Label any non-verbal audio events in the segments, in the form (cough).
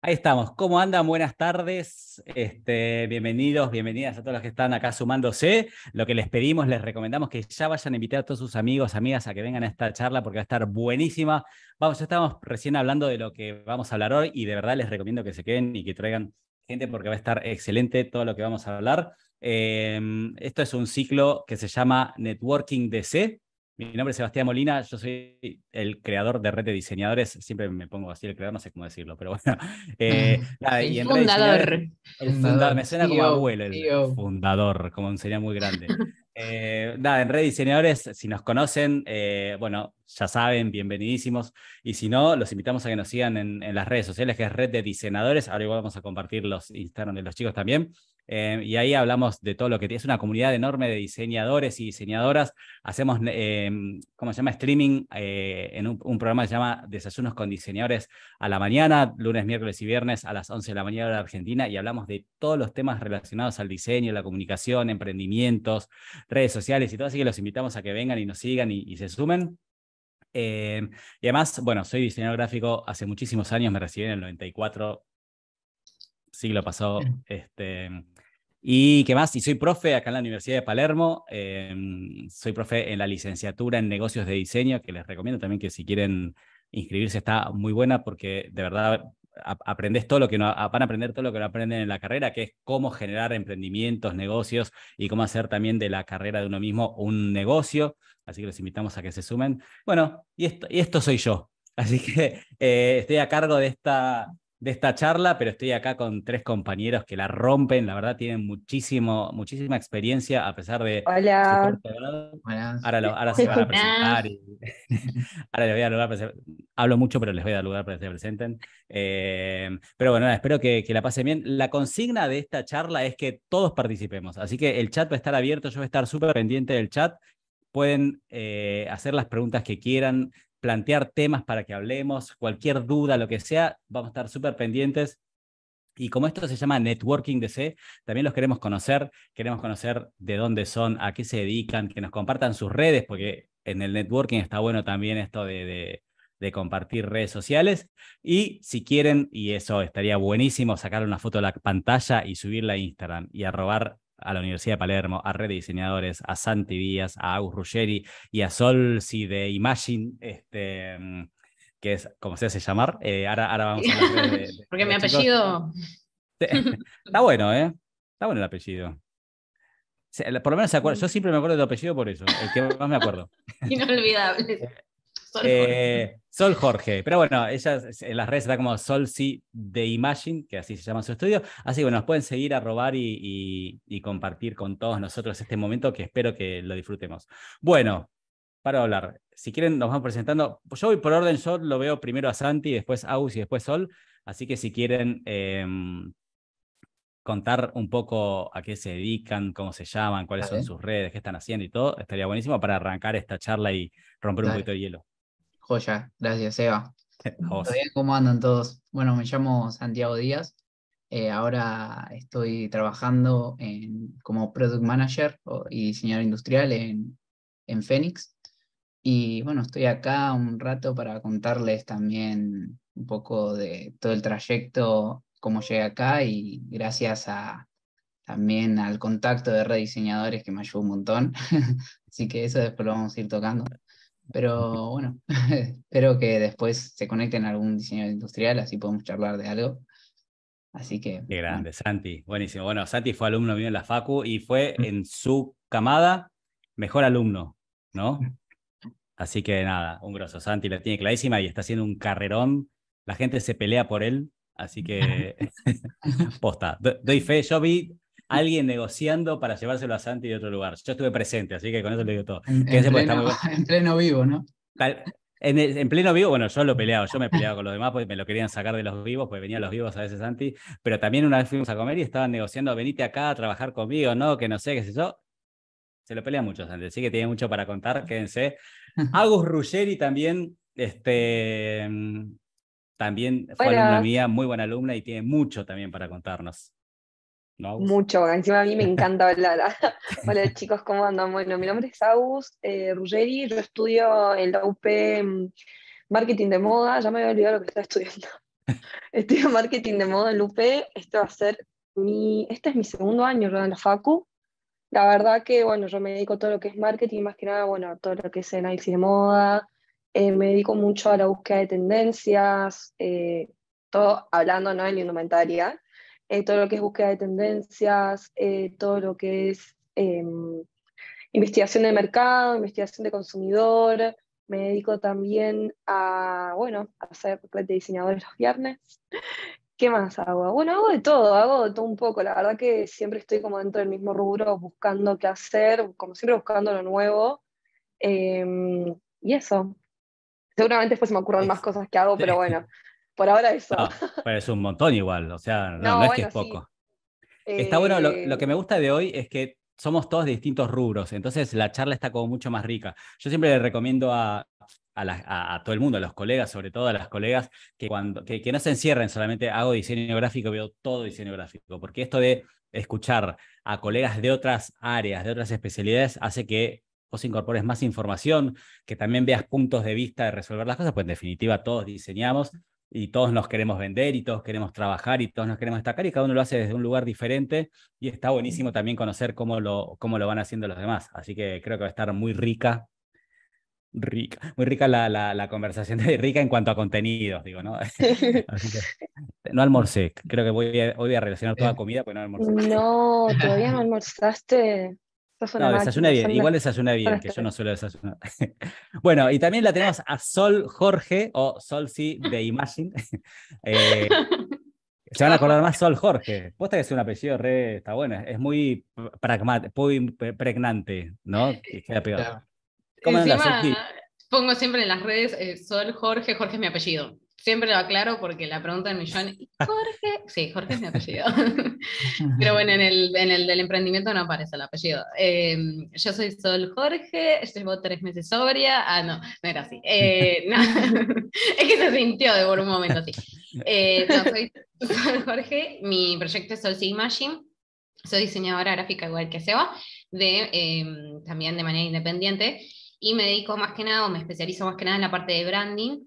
Ahí estamos. ¿Cómo andan? Buenas tardes. Este, bienvenidos, bienvenidas a todos los que están acá sumándose. Lo que les pedimos, les recomendamos que ya vayan a invitar a todos sus amigos, amigas a que vengan a esta charla porque va a estar buenísima. Vamos, ya estamos recién hablando de lo que vamos a hablar hoy y de verdad les recomiendo que se queden y que traigan gente porque va a estar excelente todo lo que vamos a hablar. Em, esto es un ciclo que se llama Networking DC, mi nombre es Sebastián Molina, yo soy el creador de Red de Diseñadores, siempre me pongo así el creador, no sé cómo decirlo, pero bueno. el, fundador. fundador. Me suena como e abuelo, el e fundador, como un muy grande. (laughs) Eh, nada, en Red Diseñadores, si nos conocen, eh, bueno, ya saben, bienvenidísimos. Y si no, los invitamos a que nos sigan en, en las redes sociales, que es Red de Diseñadores. Ahora igual vamos a compartir los Instagram de los chicos también. Eh, y ahí hablamos de todo lo que es una comunidad enorme de diseñadores y diseñadoras. Hacemos, eh, ¿cómo se llama? Streaming eh, en un, programa que se llama Desayunos con Diseñadores a la mañana, lunes, miércoles y viernes a las 11 de la mañana de Argentina. Y hablamos de todos los temas relacionados al diseño, la comunicación, emprendimientos, redes sociales y todo. Así que los invitamos a que vengan y nos sigan y, se sumen. y además, bueno, soy diseñador gráfico hace muchísimos años, me recibí en el 94, siglo pasado. Este, ¿Y qué más? Y soy profe acá en la Universidad de Palermo. Em, soy profe en la licenciatura en negocios de diseño, que les recomiendo también que si quieren inscribirse está muy buena porque de verdad aprendes todo lo que no, van a aprender todo lo que no aprenden en la carrera, que es cómo generar emprendimientos, negocios y cómo hacer también de la carrera de uno mismo un negocio. Así que los invitamos a que se sumen. Bueno, y esto, soy yo. Así que eh, estoy a cargo de esta, de esta charla, pero estoy acá con tres compañeros que la rompen, la verdad tienen muchísimo, muchísima experiencia a pesar de Hola. Ahora, se van a presentar. (laughs) ahora les voy a lugar hablo mucho, pero les voy a dar lugar para que se presenten. Eh, pero bueno, espero que, la pasen bien. La consigna de esta charla es que todos participemos, así que el chat va a estar abierto, yo voy a estar súper pendiente del chat. Pueden eh, hacer las preguntas que quieran, plantear temas para que hablemos, cualquier duda, lo que sea, vamos a estar súper pendientes. Y como esto se llama Networking DC, también los queremos conocer, queremos conocer de dónde son, a qué se dedican, que nos compartan sus redes, porque en el networking está bueno también esto de, de, compartir redes sociales. Y si quieren, y eso estaría buenísimo, sacar una foto de la pantalla y subirla a Instagram y arrobar a la Universidad de Palermo, a Red de Diseñadores, a Santi Díaz, a Agus Ruggeri y a Sol si de Imagine, este, mm, que es como se hace llamar. Eh, ahora, vamos a (laughs) Porque mi apellido. (laughs) Está bueno, ¿eh? Está bueno el apellido. Por lo menos se acuerda. Yo siempre me acuerdo de tu apellido por eso, el que más me acuerdo. (laughs) Inolvidable. Eh, Sol eh, Jorge. Sol Jorge. Pero bueno, ella en las redes está como Sol C de Imagine, que así se llama su estudio. Así que bueno, nos pueden seguir a robar y, compartir con todos nosotros este momento que espero que lo disfrutemos. Bueno, para hablar. Si quieren, nos vamos presentando. Yo voy por orden, yo lo veo primero a Santi, después a Aus y después Sol. Así que si quieren em, contar un poco a qué se dedican, cómo se llaman, cuáles son sus redes, qué están haciendo y todo, estaría buenísimo para arrancar esta charla y romper un poquito de hielo. Joya, gracias Eva. ¿Cómo andan todos? Bueno, me llamo Santiago Díaz. Eh, ahora estoy trabajando en, como Product Manager y diseñador industrial en, en Phoenix. Y bueno, estoy acá un rato para contarles también un poco de todo el trayecto, cómo llegué acá y gracias a también al contacto de rediseñadores que me ayudó un montón. (laughs) Así que eso después lo vamos a ir tocando. Pero bueno, (laughs) espero que después se conecten a algún diseño industrial, así podemos charlar de algo. Así que. Qué grande, Santi. Buenísimo. Bueno, Santi fue alumno mío en la FACU y fue mm. en su camada mejor alumno, ¿no? Mm. Así que nada, un grosso. Santi la tiene clarísima y está haciendo un carrerón. La gente se pelea por él, así que. (laughs) (laughs) posta. doy fe, yo vi alguien negociando para llevárselo a Santi de otro lugar. Yo estuve presente, así que con eso le digo todo. En, pleno, en pleno, vivo, ¿no? en, pleno vivo, bueno, yo lo peleaba, yo me peleaba con los demás porque me lo querían sacar de los vivos, porque venían los vivos a veces Santi, pero también una vez fuimos a comer y estaban negociando, venite acá a trabajar conmigo, no, que no sé, qué sé yo. Se lo pelea mucho Santi, así que tiene mucho para contar, quédense. (laughs) Agus Ruggeri también, este, mm, también fue una mía, muy buena alumna y tiene mucho también para contarnos. Mucho, encima a mí me (laughs) encanta hablar. (laughs) Hola chicos, ¿cómo andan? Bueno, mi nombre es Agus eh, Ruggeri, yo estudio en la UP mm, Marketing de Moda, ya me había olvidado lo que estaba estudiando. (laughs) Estudio Marketing de Moda en la UP, este va a ser mi, este es mi segundo año en la Facu. La verdad que, bueno, yo me dedico a todo lo que es marketing, más que nada, bueno, todo lo que es análisis de moda, eh, me dedico mucho a la búsqueda de tendencias, eh, todo hablando, ¿no?, en indumentaria. Eh, todo lo que es búsqueda de tendencias, eh, todo lo que es em, investigación de mercado, investigación de consumidor. Me dedico también a, bueno, a hacer de diseñadores los viernes. (laughs) ¿Qué más hago? Bueno, hago de todo, hago de todo un poco. La verdad que siempre estoy como dentro del mismo rubro buscando qué hacer, como siempre buscando lo nuevo. Em, y eso. Seguramente después se me ocurren más cosas que hago, pero (laughs) bueno, por ahora eso. pero es un montón igual, o sea, no, es que es poco. Está bueno, lo, eh, que me gusta de hoy es que somos todos de distintos rubros, entonces la charla está como mucho más rica. Yo siempre le recomiendo a, todo el mundo, a los colegas, sobre todo a las colegas, que, cuando, que, que no se encierren solamente hago diseño gráfico, veo todo diseño gráfico, porque esto de escuchar a colegas de otras áreas, de otras especialidades, hace que vos incorpores más información, que también veas puntos de vista de resolver las cosas, pues en definitiva todos diseñamos, y todos nos queremos vender y todos queremos trabajar y todos nos queremos destacar y cada uno lo hace desde un lugar diferente y está buenísimo también conocer cómo lo, cómo lo van haciendo los demás. Así que creo que va a estar muy rica, rica, muy rica la, conversación de rica en cuanto a contenidos, digo, ¿no? (laughs) (laughs) no almorcé, creo que voy a, a relacionar toda eh, comida, pues no almorcé. No, todavía no (laughs) almorzaste. No, desayuna bien, igual desayuna bien, que yo no suelo desayunar. (laughs) bueno, y también la tenemos a Sol Jorge o Sol C de Imagine. (laughs) Eh, se van a acordar más Sol Jorge. Posta que es un apellido re, está bueno, es muy, muy pregnante, ¿no? Queda peor. Encima, pongo siempre en las redes eh, Sol Jorge, Jorge es mi apellido siempre lo aclaro porque la pregunta del millón, (laughs) Jorge, sí, Jorge es mi apellido, (laughs) pero bueno, en el, del emprendimiento no aparece el apellido. Em, yo soy Sol Jorge, llevo tres meses sobria, ah, no, no era así, eh, (laughs) es que se sintió de por un momento así. Eh, soy Sol Jorge, mi proyecto es Sol Imagine, soy diseñadora gráfica igual que Seba, de, em, también de manera independiente, y me dedico más que nada, me especializo más que nada en la parte de branding,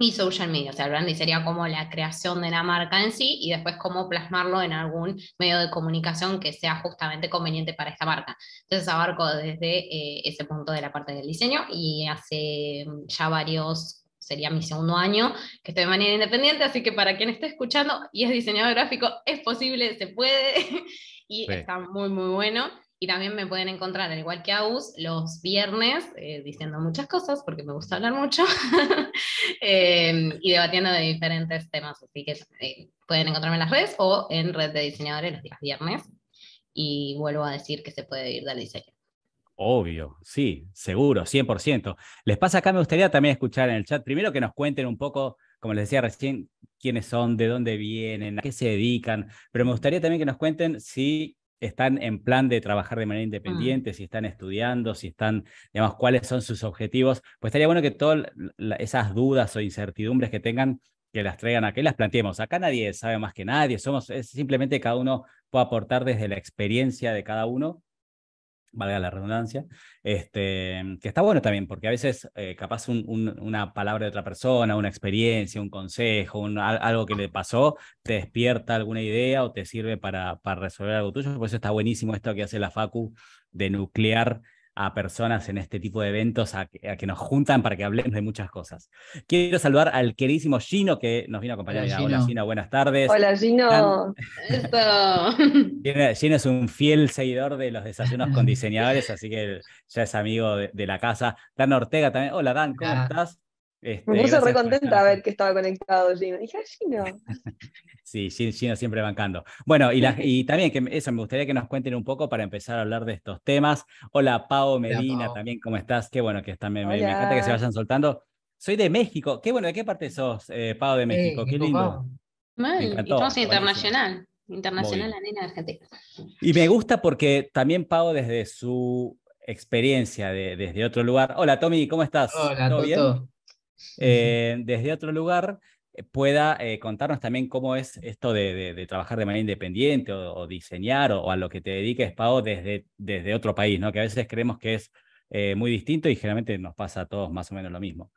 y social media. O sea, el branding sería como la creación de la marca en sí y después cómo plasmarlo en algún medio de comunicación que sea justamente conveniente para esta marca. Entonces abarco desde eh, ese punto de la parte del diseño y hace mm, ya varios sería mi segundo año, que estoy de manera independiente, así que para quien esté escuchando y es diseñador gráfico, es posible, se puede, (laughs) y está muy, muy bueno. Y también me pueden encontrar, al igual que Aus los viernes eh, diciendo muchas cosas, porque me gusta hablar mucho, (laughs) eh, y debatiendo de diferentes temas. Así que eh, pueden encontrarme en las redes o en Red de Diseñadores los días viernes. Y vuelvo a decir que se puede ir del diseño. Obvio, sí, seguro, 100%. Les pasa acá, me gustaría también escuchar en el chat, primero que nos cuenten un poco, como les decía recién, quiénes son, de dónde vienen, a qué se dedican, pero me gustaría también que nos cuenten si están en plan de trabajar de manera mm. independiente, si están estudiando, si están, digamos, cuáles son sus objetivos, pues estaría bueno que todas esas dudas o incertidumbres que tengan, que las traigan a las planteemos. Acá nadie sabe más que nadie, somos, es simplemente cada uno puede aportar desde la experiencia de cada uno valga la redundancia, este, que está bueno también, porque a veces eh, capaz una palabra de otra persona, una experiencia, un consejo, algo que le pasó, te despierta alguna idea o te sirve para, para resolver algo tuyo. Por eso está buenísimo esto que hace la Facu de nuclear a personas en este tipo de eventos, a que, nos juntan para que hablemos de muchas cosas. Quiero saludar al queridísimo Gino que nos vino a acompañar. Hola, Gino, Gino buenas tardes. Hola, (laughs) Gino. Gino. es un fiel seguidor de los desayunos con diseñadores, así que ya es amigo de, la casa. Dan Ortega también. Hola, Dan, ¿cómo estás? Este, me puse re contenta a ver que estaba conectado Gino. Dije, Gino. (laughs) sí, Gino siempre bancando. Bueno, y, (laughs) también que eso, me gustaría que nos cuenten un poco para empezar a hablar de estos temas. Hola, Pau Medina, también, ¿cómo estás? Qué bueno que estás me, encanta que se vayan soltando. Soy de México. Qué bueno, ¿de qué parte sos, eh, Pau, de México? qué lindo. Me internacional. Internacional nena Argentina. Y me gusta porque también Pau, desde su experiencia de, desde otro lugar. Hola, Tommy, ¿cómo estás? Hola, ¿Todo Bien? Eh, desde otro lugar eh, pueda eh, contarnos también cómo es esto de, trabajar de manera independiente o, diseñar o, a lo que te dediques, Pau, desde, desde otro país, ¿no? que a veces creemos que es muy distinto y generalmente nos pasa a todos más o menos lo mismo.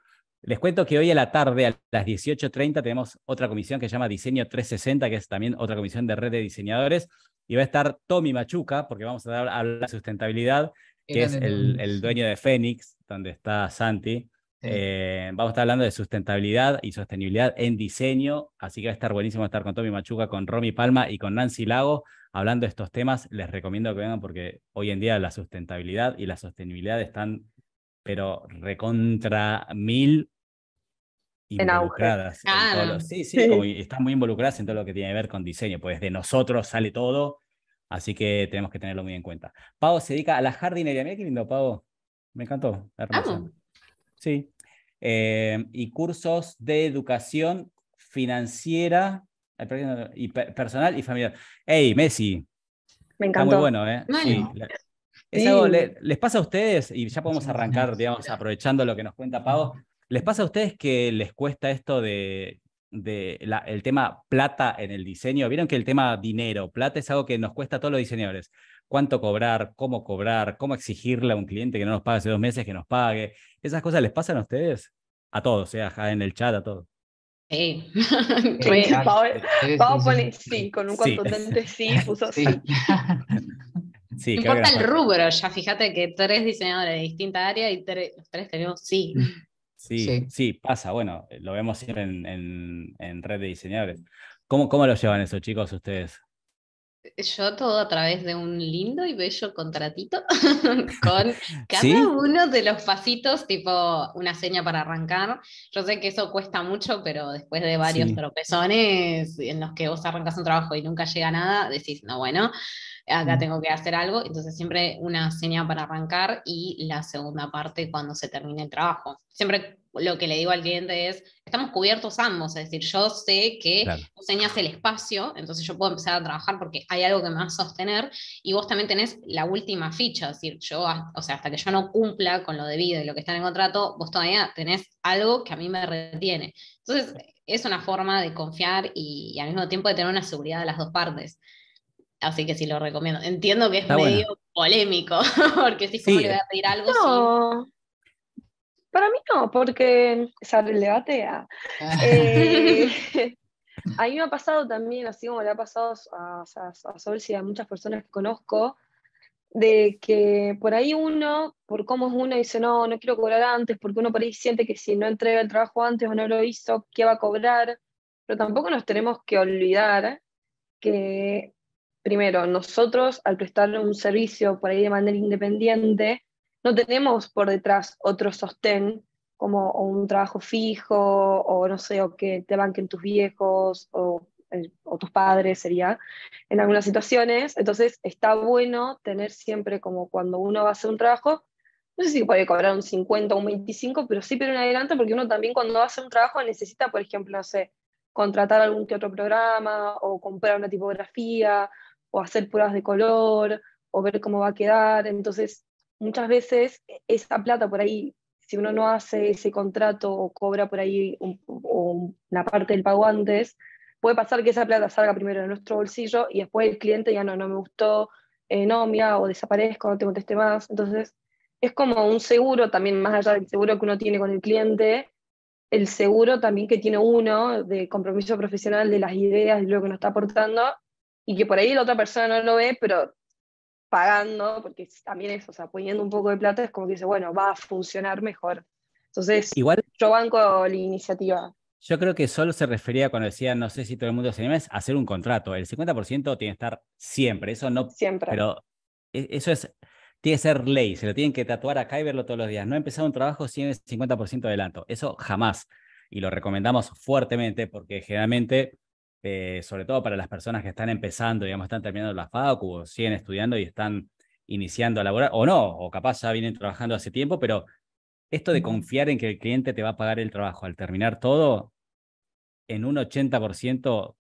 Les cuento que hoy a la tarde, a las 18.30, tenemos otra comisión que se llama Diseño 360, que es también otra comisión de red de diseñadores, y va a estar Tommy Machuca, porque vamos a hablar de sustentabilidad, que es el, el dueño de Fénix, donde está Santi, eh, vamos a estar hablando de sustentabilidad y sostenibilidad en diseño, así que va a estar buenísimo estar con Tommy Machuca, con Romy Palma y con Nancy Lago hablando de estos temas. Les recomiendo que vengan porque hoy en día la sustentabilidad y la sostenibilidad están, pero recontra mil involucradas. En sí, sí, están muy involucradas en todo lo que tiene que ver con diseño, pues de nosotros sale todo, así que tenemos que tenerlo muy en cuenta. Pavo se dedica a la jardinería. Mira qué lindo, Pavo. Me encantó. Hermoso. Sí. Eh, y cursos de educación financiera eh, personal y familiar. ¡Ey, Messi! Me encantó. Está muy bueno, ¿eh? Sí. ¿Les pasa a ustedes, y ya podemos arrancar, digamos, aprovechando lo que nos cuenta Pavo, ¿les pasa a ustedes que les cuesta esto de, la, el tema plata en el diseño? Vieron que el tema dinero, plata es algo que nos cuesta a todos los diseñadores cuánto cobrar, cómo cobrar, cómo exigirle a un cliente que no nos pague hace dos meses que nos pague. ¿Esas cosas les pasan a ustedes? A todos, sea en el chat, a todos. Sí. sí, con un contundente sí, (laughs) sí puso sí. sí. (laughs) importa el rubro, ya fíjate que tres diseñadores de distinta área y tres, los tres tenemos sí. Sí, sí, pasa, bueno, lo vemos siempre en, red de diseñadores. ¿Cómo, ¿Cómo lo llevan eso, chicos, ustedes? Yo todo a través de un lindo y bello contratito (laughs) con (laughs) cada uno de los pasitos, tipo una seña para arrancar. Yo sé que eso cuesta mucho, pero después de varios tropezones en los que vos arrancas un trabajo y nunca llega nada, decís, no, bueno, acá mm. tengo que hacer algo. Entonces siempre una seña para arrancar y la segunda parte cuando se termine el trabajo. Siempre lo que le digo al cliente es, estamos cubiertos ambos, es decir, yo sé que claro. vos el espacio, entonces yo puedo empezar a trabajar porque hay algo que me va a sostener y vos también tenés la última ficha, es decir, yo, o sea, hasta que yo no cumpla con lo debido y lo que está en el contrato, vos todavía tenés algo que a mí me retiene. Entonces, es una forma de confiar y, al mismo tiempo de tener una seguridad de las dos partes. Así que sí lo recomiendo. Entiendo que es está medio polémico, (laughs) porque si sí, le voy a pedir algo no. Para mí no, porque sale el debate. Ah. Eh, (laughs) (laughs) a mí me ha pasado también, así como le ha pasado a, a, a Sol y a muchas personas que conozco, de que por ahí uno, por cómo es uno, dice, no, no quiero cobrar antes, porque uno por ahí siente que si no entrega el trabajo antes o no lo hizo, ¿qué va a cobrar? Pero tampoco nos tenemos que olvidar que, primero, nosotros al prestar un servicio por ahí de manera independiente, no tenemos por detrás otro sostén como un trabajo fijo o no sé, o que te banquen tus viejos eh, o, tus padres sería en algunas situaciones. Entonces está bueno tener siempre como cuando uno va a hacer un trabajo, no sé si puede cobrar un 50 o un 25, pero sí pero un adelante, porque uno también cuando va a hacer un trabajo necesita, por ejemplo, no sé, contratar algún que otro programa o comprar una tipografía o hacer pruebas de color o ver cómo va a quedar. Entonces, muchas veces esa plata por ahí, si uno no hace ese contrato o cobra por ahí una parte del pago antes, puede pasar que esa plata salga primero de nuestro bolsillo y después el cliente ya no, no me gustó, eh, no, mira, o desaparezco, no te conteste más. Entonces, es como un seguro también, más allá del seguro que uno tiene con el cliente, el seguro también que tiene uno de compromiso profesional de las ideas de lo que nos está aportando, y que por ahí la otra persona no lo ve, pero pagando, porque también eso, o sea, poniendo un poco de plata es como que dice, bueno, va a funcionar mejor. Entonces, Igual, yo banco la iniciativa. Yo creo que solo se refería cuando decía, no sé si todo el mundo se anima, es hacer un contrato. El 50% tiene que estar siempre, eso no. Siempre. Pero e, eso es, tiene que ser ley, se lo tienen que tatuar acá y verlo todos los días. No empezar un trabajo sin el 50% de adelanto, eso jamás. Y lo recomendamos fuertemente porque generalmente eh, sobre todo para las personas que están empezando, digamos, están terminando la facu o siguen estudiando y están iniciando a laborar, o no, o capaz ya vienen trabajando hace tiempo, pero esto de confiar en que el cliente te va a pagar el trabajo al terminar todo, en un 80%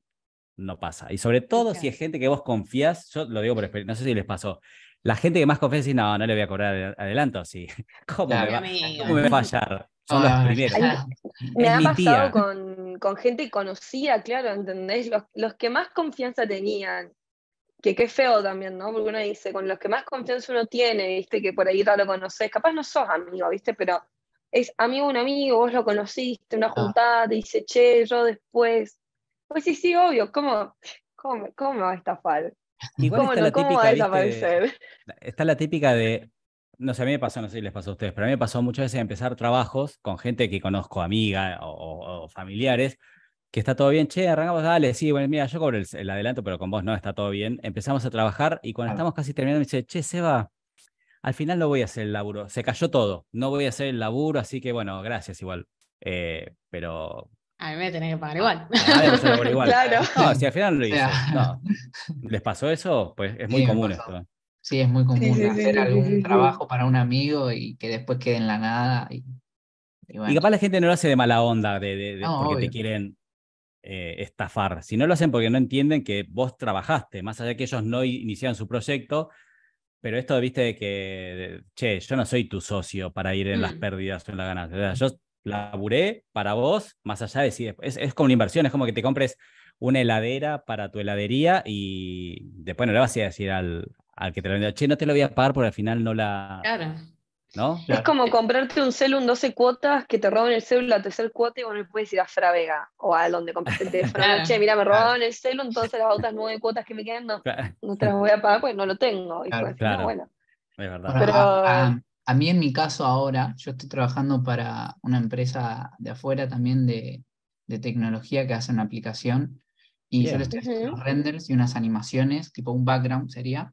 no pasa. Y sobre todo si es gente que vos confías, yo lo digo por experiencia, no sé si les pasó, la gente que más confía dice, no, no le voy a cobrar adelanto, así. (laughs) me, ¿cómo me va a fallar? Son las ah, primeras. (laughs) Me ha pasado con, con, gente conocida, claro, ¿entendés? Los, que más confianza tenían. Que qué feo también, ¿no? Porque uno dice, con los que más confianza uno tiene, ¿viste? Que por ahí ya lo conoces. Capaz no sos amigo, ¿viste? Pero es amigo un amigo, vos lo conociste, una ah. juntada, dice, che, yo después. Pues sí, sí, obvio, ¿cómo, cómo, cómo me va a estafar? ¿Cómo, ¿cómo va a desaparecer? está la típica de no sé, a mí me pasó, no sé si les pasó a ustedes, pero a mí me pasó muchas veces empezar trabajos con gente que conozco, amiga o, familiares, que está todo bien, che, arrancamos, dale, sí, bueno, mira, yo cobro el, adelanto, pero con vos no, está todo bien. Empezamos a trabajar y cuando estamos casi terminando me dice, che, Seba, al final no voy a hacer el laburo, se cayó todo, no voy a hacer el laburo, así que bueno, gracias igual. Eh, pero... A mí me tener que pagar ah, igual. A mí me pagar igual. (laughs) claro. No, si al final lo hice. ¿Les pasó eso? Pues es (laughs) muy común esto. Sí, es muy común hacer algún trabajo para un amigo y que después quede en la nada. Y, capaz la gente no lo hace de mala onda, de, porque te quieren eh, estafar. Si no lo hacen porque no entienden que vos trabajaste, más allá de que ellos no iniciaron su proyecto, pero esto viste de que, che, yo no soy tu socio para ir en las mm. pérdidas o en las ganas. yo laburé para vos, más allá de si es, es como una inversión, es como que te compres una heladera para tu heladería y después no le vas a decir al, al que te lo vendió, che, no te lo voy a pagar porque al final no la... Claro. ¿No? Es como comprarte un celu en 12 cuotas, que te roban el celu la tercera cuota y vos no puedes ir a Fravega o a donde compraste el (laughs) teléfono. Che, mira, me robaron el celu, entonces las otras nueve cuotas que me quedan no, no te las voy a pagar porque no lo tengo. Y A, mí en mi caso ahora, yo estoy trabajando para una empresa de afuera también de, tecnología que hace una aplicación y yo le estoy haciendo renders y unas animaciones, tipo un background sería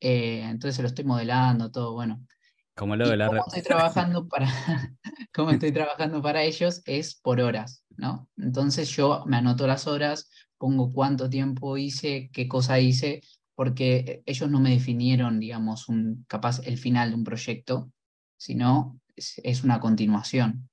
eh, entonces se lo estoy modelando, todo, bueno. Como lo de la cómo estoy trabajando para (laughs) como estoy trabajando para ellos es por horas, ¿no? Entonces yo me anoto las horas, pongo cuánto tiempo hice, qué cosa hice, porque ellos no me definieron, digamos, un capaz el final de un proyecto, sino es, una continuación.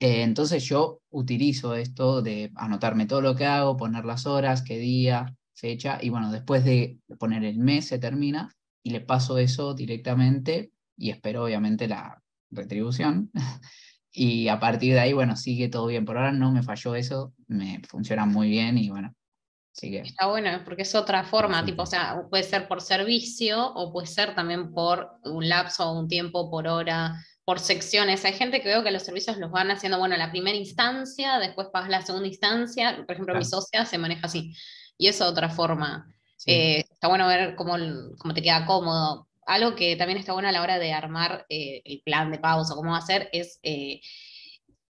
Eh, entonces yo utilizo esto de anotarme todo lo que hago, poner las horas, qué día, se echa y bueno, después de poner el mes se termina y le paso eso directamente y espero obviamente la retribución. (laughs) y a partir de ahí, bueno, sigue todo bien. Por ahora no me falló eso, me funciona muy bien y bueno, sigue. Está bueno, ¿eh? porque es otra forma, tipo, o sea, puede ser por servicio o puede ser también por un lapso, un tiempo, por hora, por secciones. Hay gente que veo que los servicios los van haciendo, bueno, la primera instancia, después pagas la segunda instancia. Por ejemplo, mi socia se maneja así. Y de otra forma. Eh, está bueno ver cómo, cómo, te queda cómodo. Algo que también está bueno a la hora de armar eh, el plan de pagos o cómo hacer es eh,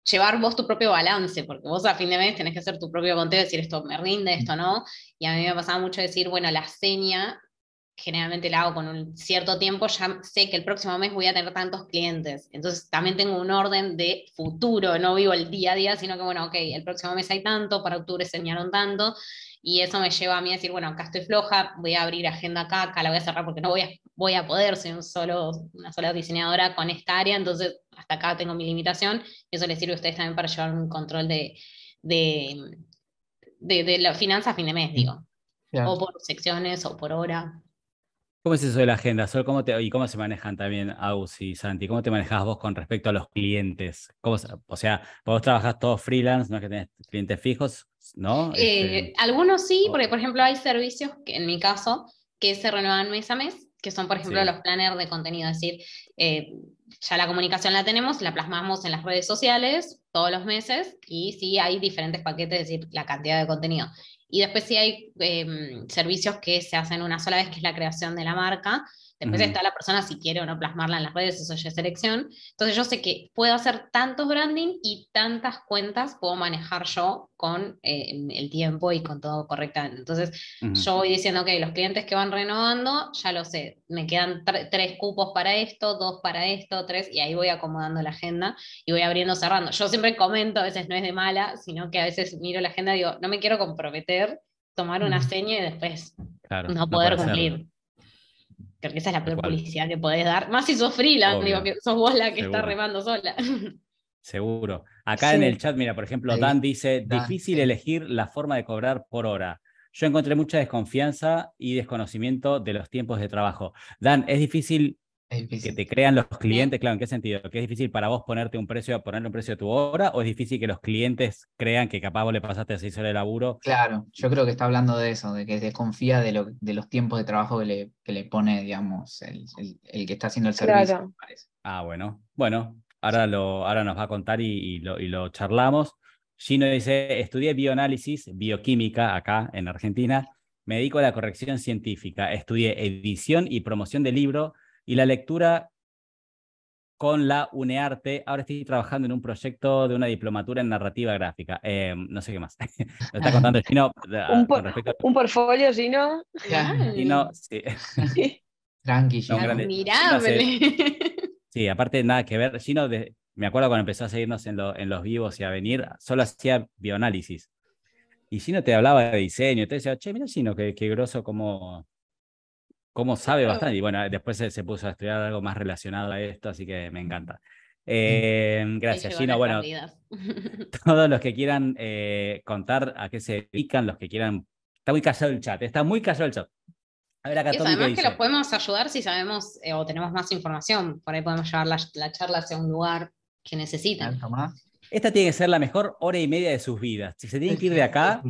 llevar vos tu propio balance, porque vos a fin de mes tenés que hacer tu propio conteo, decir esto me rinde, esto no. Y a mí me pasaba mucho decir, bueno, la seña generalmente la hago con un cierto tiempo, ya sé que el próximo mes voy a tener tantos clientes. Entonces también tengo un orden de futuro, no vivo el día a día, sino que bueno, ok, el próximo mes hay tanto, para octubre señaron tanto, y eso me lleva a mí a decir, bueno, acá estoy floja, voy a abrir agenda acá, acá la voy a cerrar porque no voy a, voy a poder, soy un solo, una sola diseñadora con esta área, entonces hasta acá tengo mi limitación. Eso les sirve a ustedes también para llevar un control de, de, de, la finanza a fin de mes, mm. digo. O por secciones o por hora. ¿Cómo es eso de la agenda, ¿Cómo ¿Y cómo se manejan también Agus y Santi? ¿Cómo te manejas vos con respecto a los clientes? ¿Cómo, o sea, vos trabajás todos freelance, no es que tenés clientes fijos, ¿no? Este, eh, algunos sí, porque por ejemplo hay servicios, que, en mi caso, que se renuevan mes a mes, que son por ejemplo los planners de contenido, es decir, eh, ya la comunicación la tenemos, la plasmamos en las redes sociales todos los meses y sí hay diferentes paquetes, es decir, la cantidad de contenido. Y después si hay em, servicios que se hacen una sola vez, que es la creación de la marca, Después está la persona si quiere o no plasmarla en las redes, eso ya es elección. Entonces yo sé que puedo hacer tantos branding y tantas cuentas puedo manejar yo con eh, el tiempo y con todo correctamente. Entonces yo voy diciendo, ok, los clientes que van renovando, ya lo sé, me quedan tres cupos para esto, dos para esto, tres, y ahí voy acomodando la agenda y voy abriendo, cerrando. Yo siempre comento, a veces no es de mala, sino que a veces miro la agenda y digo, no me quiero comprometer tomar una seña y después no poder cumplir esa es la peor publicidad que podés dar. Más si sos freelance, digo, que sos vos la que está remando sola. (laughs) Seguro. Acá en el chat, mira, por ejemplo, Dan dice, difícil elegir la forma de cobrar por hora. Yo encontré mucha desconfianza y desconocimiento de los tiempos de trabajo. Dan, es difícil que te crean los clientes, claro, ¿en qué sentido? ¿Que es difícil para vos ponerte un precio, ponerle un precio a tu obra o es difícil que los clientes crean que capaz vos le pasaste seis horas de laburo? Claro, yo creo que está hablando de eso, de que desconfía de, lo, de los tiempos de trabajo que le, pone, digamos, el, que está haciendo el servicio. Ah, bueno, bueno, ahora, lo, ahora nos va a contar y, lo, y lo charlamos. Gino dice, estudié bioanálisis, bioquímica acá en Argentina, me dedico a la corrección científica, estudié edición y promoción de libro y la lectura con la UNEARTE. Ahora estoy trabajando en un proyecto de una diplomatura en narrativa gráfica. Eh, no sé qué más. (laughs) Lo está contando (laughs) un, portfolio Sino, sí. Tranqui, Sí, aparte nada que ver. Sino me acuerdo cuando empezó a seguirnos en, en, los vivos y a venir, solo hacía bioanálisis. Y Sino te hablaba de diseño. Te decía, che, mira Sino qué, qué groso como cómo sabe bastante. Y bueno, eh, después se, puso a estudiar algo más relacionado a esto, así que me encanta. (laughs) Eh, gracias, Gino. Bueno, (laughs) (laughs) todos los que quieran eh, contar a qué se dedican, los que quieran. Está muy callado el chat, está muy callado el chat. A ver, acá además que los podemos ayudar si sabemos o tenemos más información. Por ahí podemos llevar la, charla hacia un lugar que necesitan. Esta tiene que ser la mejor hora y media de sus vidas. Si se tienen que ir de acá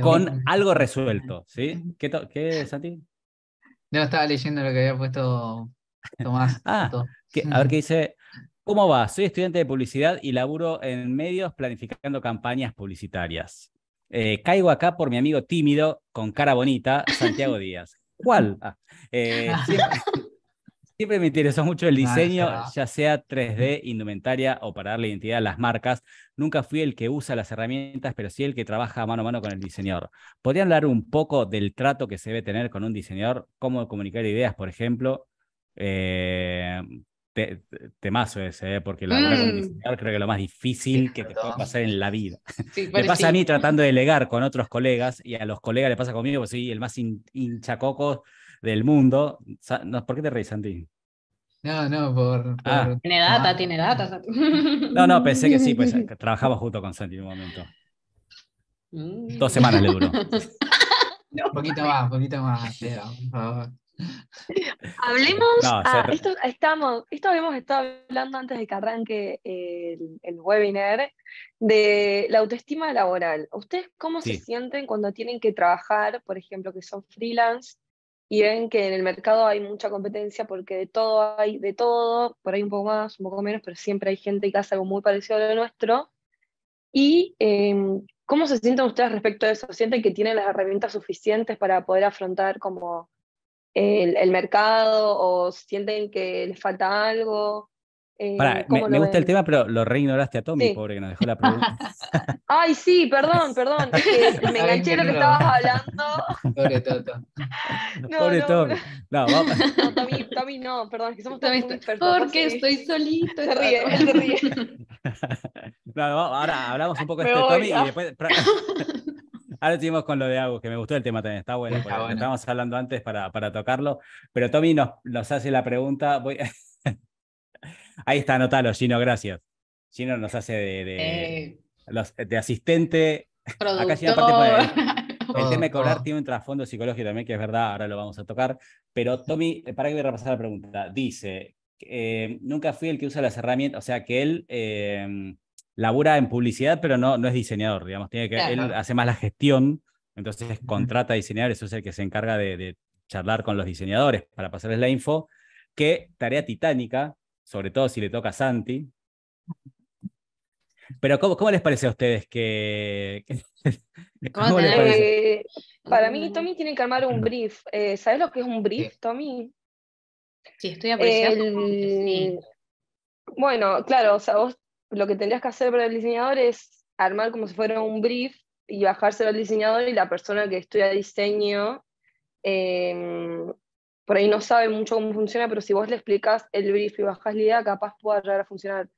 con algo resuelto. ¿sí? ¿Qué, ¿Qué, Santi? No, estaba leyendo lo que había puesto Tomás. (laughs) ah, a mm. ver qué dice. ¿Cómo va? Soy estudiante de publicidad y laburo en medios planificando campañas publicitarias. Eh, caigo acá por mi amigo tímido, con cara bonita, Santiago (laughs) Díaz. ¿Cuál? Ah, eh, (laughs) Siempre me interesó mucho el diseño, ya sea 3D, indumentaria o para darle identidad a las marcas. Nunca fui el que usa las herramientas, pero sí el que trabaja mano a mano con el diseñador. ¿Podría hablar un poco del trato que se debe tener con un diseñador? ¿Cómo comunicar ideas, por ejemplo? Eh, temazo ese, ¿eh? porque mm. creo que lo más difícil que te puede pasar en la vida. me (laughs) pasa a mí tratando de delegar con otros colegas y a los colegas le pasa conmigo, pues soy el más hinchacocos, hinchacoco del mundo. ¿Por qué te reís, Santi? No, no, por. Ah. Tiene data, tiene data. No, no, pensé que sí, pues (laughs) trabajaba junto con Santi en un momento. Mm. Dos semanas le duró. Un poquito más, un poquito más, Hablemos. Ah, esto, estamos, esto habíamos estado hablando antes de que arranque el, webinar de la autoestima laboral. ¿Ustedes cómo se sienten cuando tienen que trabajar, por ejemplo, que son freelance y ven que en el mercado hay mucha competencia porque de todo hay, de todo, por ahí un poco más, un poco menos, pero siempre hay gente que hace algo muy parecido a lo nuestro. ¿Y em, cómo se sienten ustedes respecto a eso? ¿Sienten que tienen las herramientas suficientes para poder afrontar como el, el mercado o sienten que les falta algo? Eh, me, gusta el tema, pero lo reignoraste a Tommy, pobre, que nos dejó la pregunta. (laughs) Ay, sí, perdón, perdón. (laughs) me enganché lo que estabas hablando. (laughs) Pobre Toto. pobre Tommy. No, vamos. Tommy, Tommy, no, perdón, es que somos Tommy. expertos. porque estoy solito. Se ríe, se ríe. ahora hablamos un poco de este Tommy y ah. después. Ahora seguimos con lo de Agus, que me gustó el tema también, está bueno, está estábamos hablando antes para, para tocarlo, pero Tommy nos, nos hace la pregunta, voy, Ahí está, anotalo, Gino, gracias. Gino nos hace de, eh, asistente. Acá el tema de cobrar oh. tiene un trasfondo psicológico también, que es verdad, ahora lo vamos a tocar. Pero Tommy, eh, para que voy a repasar la pregunta, dice, eh, nunca fui el que usa las herramientas, o sea que él em, labura en publicidad, pero no, no es diseñador, digamos, tiene que, él hace más la gestión, entonces contrata a diseñadores, eso es el que se encarga de, charlar con los diseñadores para pasarles la info, que tarea titánica, sobre todo si le toca a Santi. Pero ¿cómo, cómo les parece a ustedes que... (laughs) para mí, Tommy tiene que armar un brief. Eh, ¿Sabés ¿Sabes lo que es un brief, Tommy? Sí, estoy apreciando. Bueno, claro, o sea, vos lo que tendrías que hacer para el diseñador es armar como si fuera un brief y bajárselo al diseñador y la persona que estudia diseño eh, por ahí no sabe mucho cómo funciona, pero si vos le explicas el brief y bajás la idea, capaz pueda llegar a funcionar.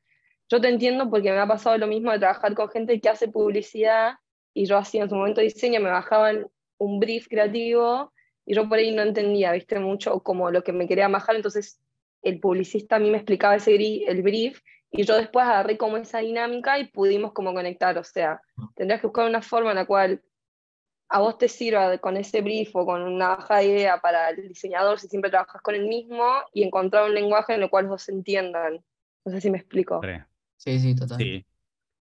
Yo te entiendo porque me ha pasado lo mismo de trabajar con gente que hace publicidad y yo hacía en su momento diseño, me bajaban un brief creativo y yo por ahí no entendía, viste, mucho como lo que me quería bajar, entonces el publicista a mí me explicaba ese brief, el brief y yo después agarré como esa dinámica y pudimos como conectar, o sea, ah. tendrías que buscar una forma en la cual a vos te sirva con ese brief o con una baja idea para el diseñador si siempre trabajas con el mismo y encontrar un lenguaje en el cual vos entiendan. No sé si me explico. Sí, sí, total. Sí.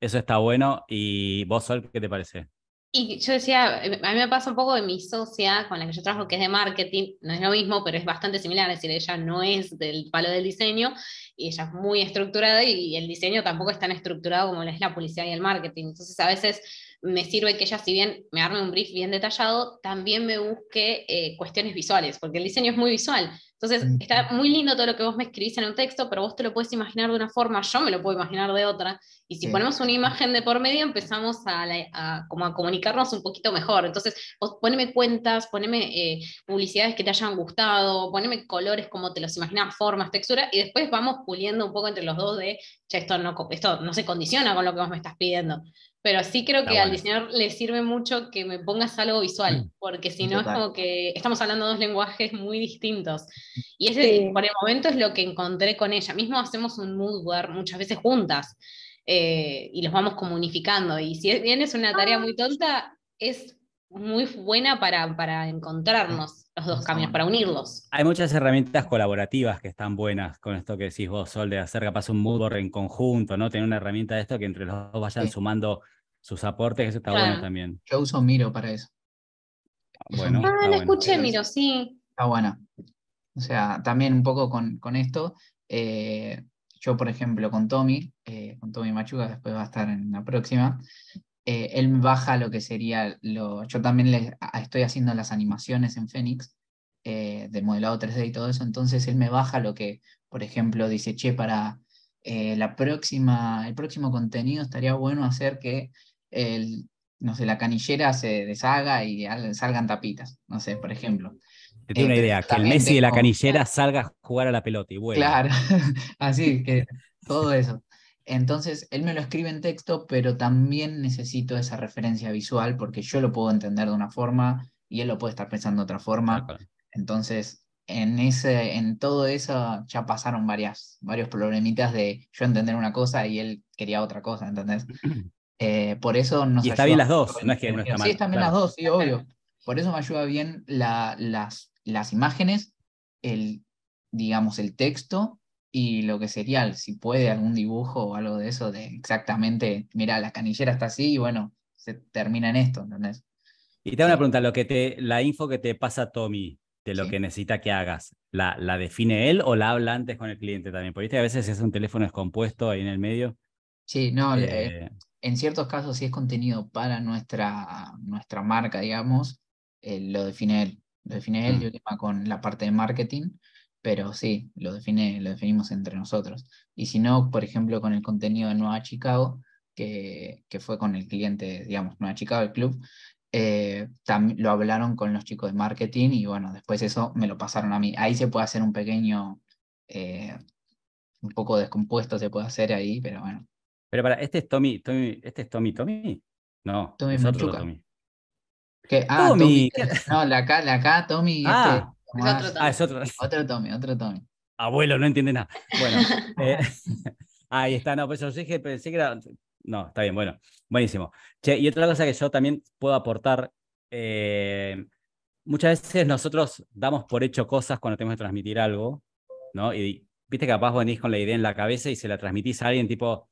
Eso está bueno. ¿Y vos, Sol, qué te parece? Y yo decía, a mí me pasa un poco de mi socia con la que yo trabajo, que es de marketing, no es lo mismo, pero es bastante similar, es decir, ella no es del palo del diseño y ella es muy estructurada y el diseño tampoco es tan estructurado como lo es la publicidad y el marketing. Entonces, a veces me sirve que ella, si bien me arme un brief bien detallado, también me busque eh, cuestiones visuales, porque el diseño es muy visual. Entonces, está muy lindo todo lo que vos me escribís en un texto, pero vos te lo puedes imaginar de una forma, yo me lo puedo imaginar de otra. Y si ponemos una imagen de por medio, empezamos a, como a comunicarnos un poquito mejor. Entonces, poneme cuentas, poneme eh, publicidades que te hayan gustado, poneme colores como te los imaginas, formas, texturas y después vamos puliendo un poco entre los dos de, esto no, esto no se condiciona con lo que vos me estás pidiendo. Pero sí creo que al diseñador le sirve mucho que me pongas algo visual, mm, porque si no es como que estamos hablando dos lenguajes muy distintos. Y ese por el momento es lo que encontré con ella. Mismo hacemos un mood muchas veces juntas eh, y los vamos comunicando Y si bien es una tarea ah, muy tonta, es muy buena para, para encontrarnos los dos caminos para unirlos. Hay muchas herramientas colaborativas que están buenas con esto que decís vos, Sol, de hacer capaz un moodboard en conjunto, ¿no? Tener una herramienta de esto que entre los dos vayan sumando sus aportes, eso está bueno también. Yo uso Miro para eso. ah, me ah, escuché, Miro, sí. Está bueno. O sea, también un poco con, con esto. Eh, yo, por ejemplo, con Tommy, eh, con Tommy Machuca, después va a estar en la próxima, él eh, él baja lo que sería lo. Yo también le, estoy haciendo las animaciones en Fénix, eh, de modelado 3D y todo eso. Entonces él me baja lo que, por ejemplo, dice, che, para eh, la próxima, el próximo contenido estaría bueno hacer que el, no sé, la canillera se deshaga y salgan tapitas. No sé, por ejemplo. Te tengo una idea, que el Messi de la canillera salga a jugar a la pelota y bueno. Claro, (laughs) así que todo eso. Entonces, él me lo escribe en texto, pero también necesito esa referencia visual porque yo lo puedo entender de una forma y él lo puede estar pensando de otra forma. Entonces, en, ese, en todo eso ya pasaron varias, varios problemitas de yo entender una cosa y él quería otra cosa, ¿entendés? (clears throat) Eh, por eso nos Y está bien las dos, no es que Sí, están bien las dos, sí, obvio. Por eso me ayuda bien las, las imágenes, el, digamos, el texto y lo que sería, si puede, algún dibujo o algo de eso, de exactamente, mira, la canillera está así y bueno, se termina en esto, ¿entendés? Y te hago una eh, pregunta, lo que te, la info que te pasa Tommy de lo que necesita que hagas, ¿la, ¿la define él o la habla antes con el cliente también? Porque a veces es un teléfono descompuesto ahí en el medio. Sí, no, eh, eh, en ciertos casos si es contenido para nuestra, nuestra marca, digamos, lo define él. Lo define él, yo mm. con la parte de marketing pero sí, lo, define, lo definimos entre nosotros. Y si no, por ejemplo, con el contenido de Nueva Chicago, que, que fue con el cliente, digamos, Nueva Chicago, el club, eh, lo hablaron con los chicos de marketing y bueno, después eso me lo pasaron a mí. Ahí se puede hacer un pequeño, eh, un poco descompuesto se puede hacer ahí, pero bueno. Pero para, este es Tommy, Tommy este es Tommy, Tommy. No, Tommy es Tommy. Ah, Tommy. No, la acá, la acá, Tommy. Este, ah otro, ah, es otro. otro Tommy, otro Tommy. Abuelo, no entiende nada. Bueno, (laughs) eh, (laughs) ahí está, no, pues yo dije, pensé que era. No, está bien, bueno, buenísimo. Che, y otra cosa que yo también puedo aportar, eh, muchas veces nosotros damos por hecho cosas cuando tenemos que transmitir algo, ¿no? Y viste que capaz venís con la idea en la cabeza y se la transmitís a alguien, tipo,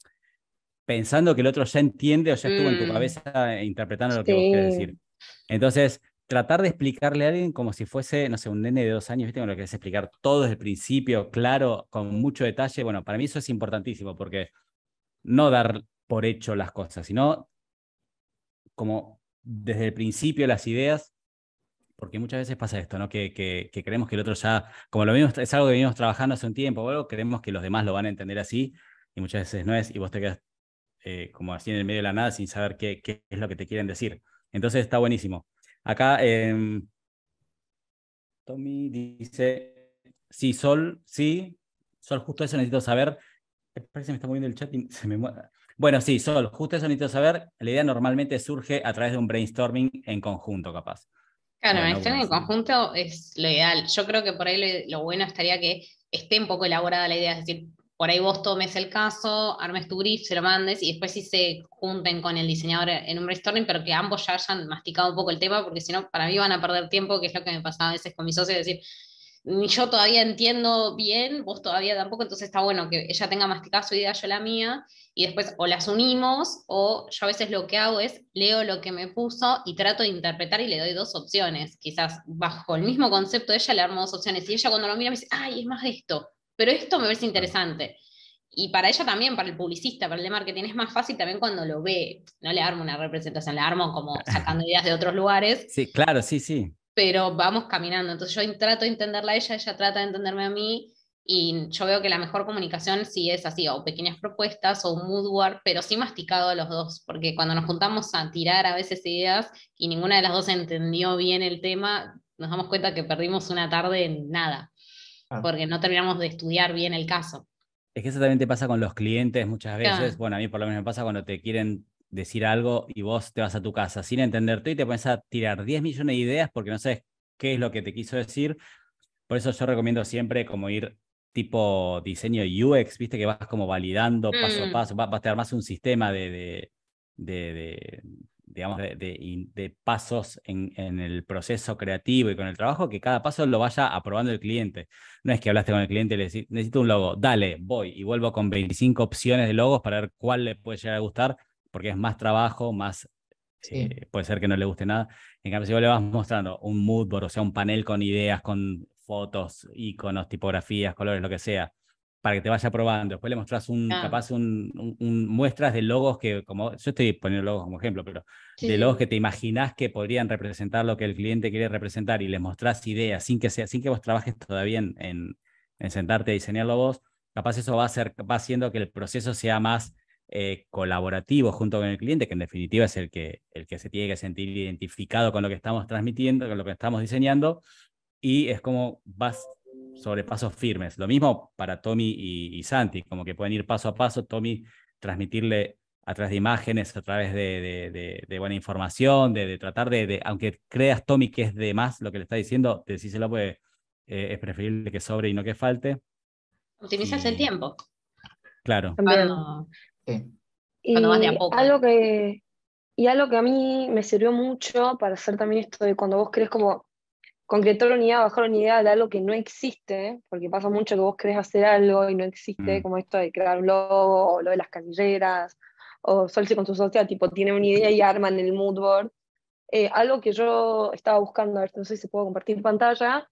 pensando que el otro ya entiende o ya estuvo en tu mm. cabeza interpretando lo que vos querés decir. Entonces, tratar de explicarle a alguien como si fuese, no sé, un nene de dos años, ¿viste? Con lo que es explicar todo desde el principio, claro, con mucho detalle. Bueno, para mí eso es importantísimo porque no dar por hecho las cosas, sino como desde el principio las ideas, porque muchas veces pasa esto, ¿no? Que, que, creemos que el otro ya, como lo mismo es algo que venimos trabajando hace un tiempo o algo, creemos que los demás lo van a entender así y muchas veces no es y vos te quedas eh, como así en el medio de la nada sin saber qué, qué es lo que te quieren decir. Entonces está buenísimo. Acá em, Tommy dice, sí, Sol, sí, Sol, justo eso necesito saber. Parece que me está moviendo el chat y se me mueve. Bueno, sí, Sol, justo eso necesito saber. La idea normalmente surge a través de un brainstorming en conjunto, capaz. Claro, brainstorming en conjunto es lo ideal. Yo creo que por ahí lo, lo bueno estaría que esté un poco elaborada la idea, es decir, por ahí vos tomes el caso, armes tu brief, se lo mandes y después sí se junten con el diseñador en un brainstorming, pero que ambos ya hayan masticado un poco el tema, porque si no, para mí van a perder tiempo, que es lo que me pasaba a veces con mis socios, es decir, yo todavía entiendo bien, vos todavía tampoco, entonces está bueno que ella tenga masticado su idea, yo la mía, y después o las unimos, o yo a veces lo que hago es leo lo que me puso y trato de interpretar y le doy dos opciones, quizás bajo el mismo concepto de ella le armo dos opciones, y ella cuando lo mira me dice, ay, es más de esto pero esto me parece interesante. Y para ella también, para el publicista, para el de marketing, es más fácil también cuando lo ve. No le armo una representación, le armo como (laughs) sacando ideas de otros lugares. Sí, claro, sí, sí. Pero vamos caminando. Entonces yo trato de entenderla a ella, ella trata de entenderme a mí. Y yo veo que la mejor comunicación sí es así, o pequeñas propuestas o un mood pero sí masticado a los dos, porque cuando nos juntamos a tirar a veces ideas y ninguna de las dos entendió bien el tema, nos damos cuenta que perdimos una tarde en nada. Ah. porque no terminamos de estudiar bien el caso. Es que eso también te pasa con los clientes muchas veces. Bueno, a mí por lo menos me pasa cuando te quieren decir algo y vos te vas a tu casa sin entenderte y te pones a tirar 10 millones de ideas porque no sabes qué es lo que te quiso decir. Por eso yo recomiendo siempre como ir tipo diseño UX, viste que vas como validando paso a mm. paso, vas, a más un sistema de digamos, de, pasos en, el proceso creativo y con el trabajo, que cada paso lo vaya aprobando el cliente. No es que hablaste con el cliente y le decís, necesito un logo, dale, voy y vuelvo con 25 opciones de logos para ver cuál le puede llegar a gustar, porque es más trabajo, más eh, puede ser que no le guste nada. En cambio, si vos le vas mostrando un mood board, o sea, un panel con ideas, con fotos, iconos, tipografías, colores, lo que sea, para que te vaya probando. Después le mostrás un, ah. capaz un, muestras de logos que, como yo estoy poniendo logos como ejemplo, pero de logos que te imaginás que podrían representar lo que el cliente quiere representar y les mostrás ideas sin que, sea, sin que vos trabajes todavía en, sentarte a diseñarlo vos, capaz eso va, a ser, va haciendo que el proceso sea más eh, colaborativo junto con el cliente, que en definitiva es el que, el que se tiene que sentir identificado con lo que estamos transmitiendo, con lo que estamos diseñando, y es como vas sobre pasos firmes. Lo mismo para Tommy y, Santi, como que pueden ir paso a paso, Tommy transmitirle a través de imágenes, a través de, de, buena información, de, tratar de, aunque creas Tommy que es de más lo que le está diciendo, decíselo porque eh, es preferible que sobre y no que falte. utilizas el tiempo. Claro. Algo que, y algo que a mí me sirvió mucho para hacer también esto de cuando vos crees como concretar una idea, bajar una idea de algo que no existe, porque pasa mucho que vos querés hacer algo y no existe, mm. como esto de crear un logo, o lo de las canilleras, o Solsi con su socia, tipo, tiene una idea y arman el mood board. Eh, algo que yo estaba buscando, a ver, no sé si se puedo compartir pantalla,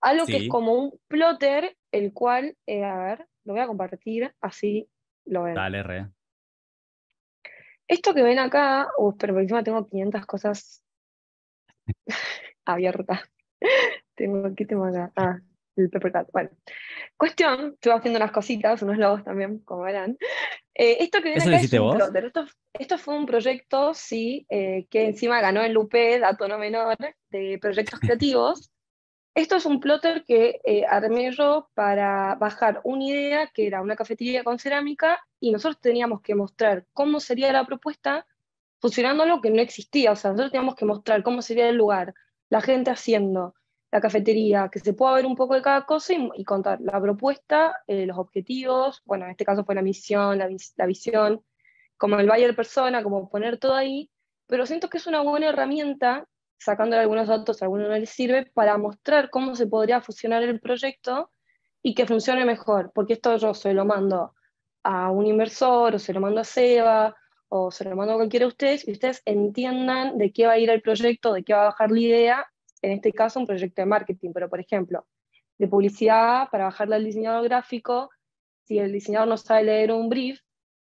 algo que es como un plotter, el cual, eh, a ver, lo voy a compartir, así lo ven. Dale, re. Esto que ven acá, pero por encima tengo 500 cosas (laughs) abiertas. (laughs) tengo aquí, tengo acá. Ah, el paper Bueno, cuestión, estoy haciendo unas cositas, unos logos también, como verán. Eh, esto que acá es vos? Esto, esto, fue un proyecto, sí, eh, que encima ganó el UP, dato no menor, de proyectos (laughs) creativos. Esto es un plotter que eh, armé yo para bajar una idea que era una cafetería con cerámica y nosotros teníamos que mostrar cómo sería la propuesta Funcionando lo que no existía. O sea, nosotros teníamos que mostrar cómo sería el lugar, la gente haciendo, la cafetería, que se pueda ver un poco de cada cosa y, contar la propuesta, eh, los objetivos, bueno, en este caso fue la misión, la, visión, como el buyer persona, como poner todo ahí, pero siento que es una buena herramienta, sacando algunos datos, a algunos no les sirve, para mostrar cómo se podría fusionar el proyecto y que funcione mejor, porque esto yo se lo mando a un inversor o se lo mando a Seba o se lo mando a cualquiera de ustedes y ustedes entiendan de qué va a ir el proyecto, de qué va a bajar la idea, en este caso un proyecto de marketing, pero por ejemplo, de publicidad, para bajarle al diseñador gráfico, si el diseñador no sabe leer un brief,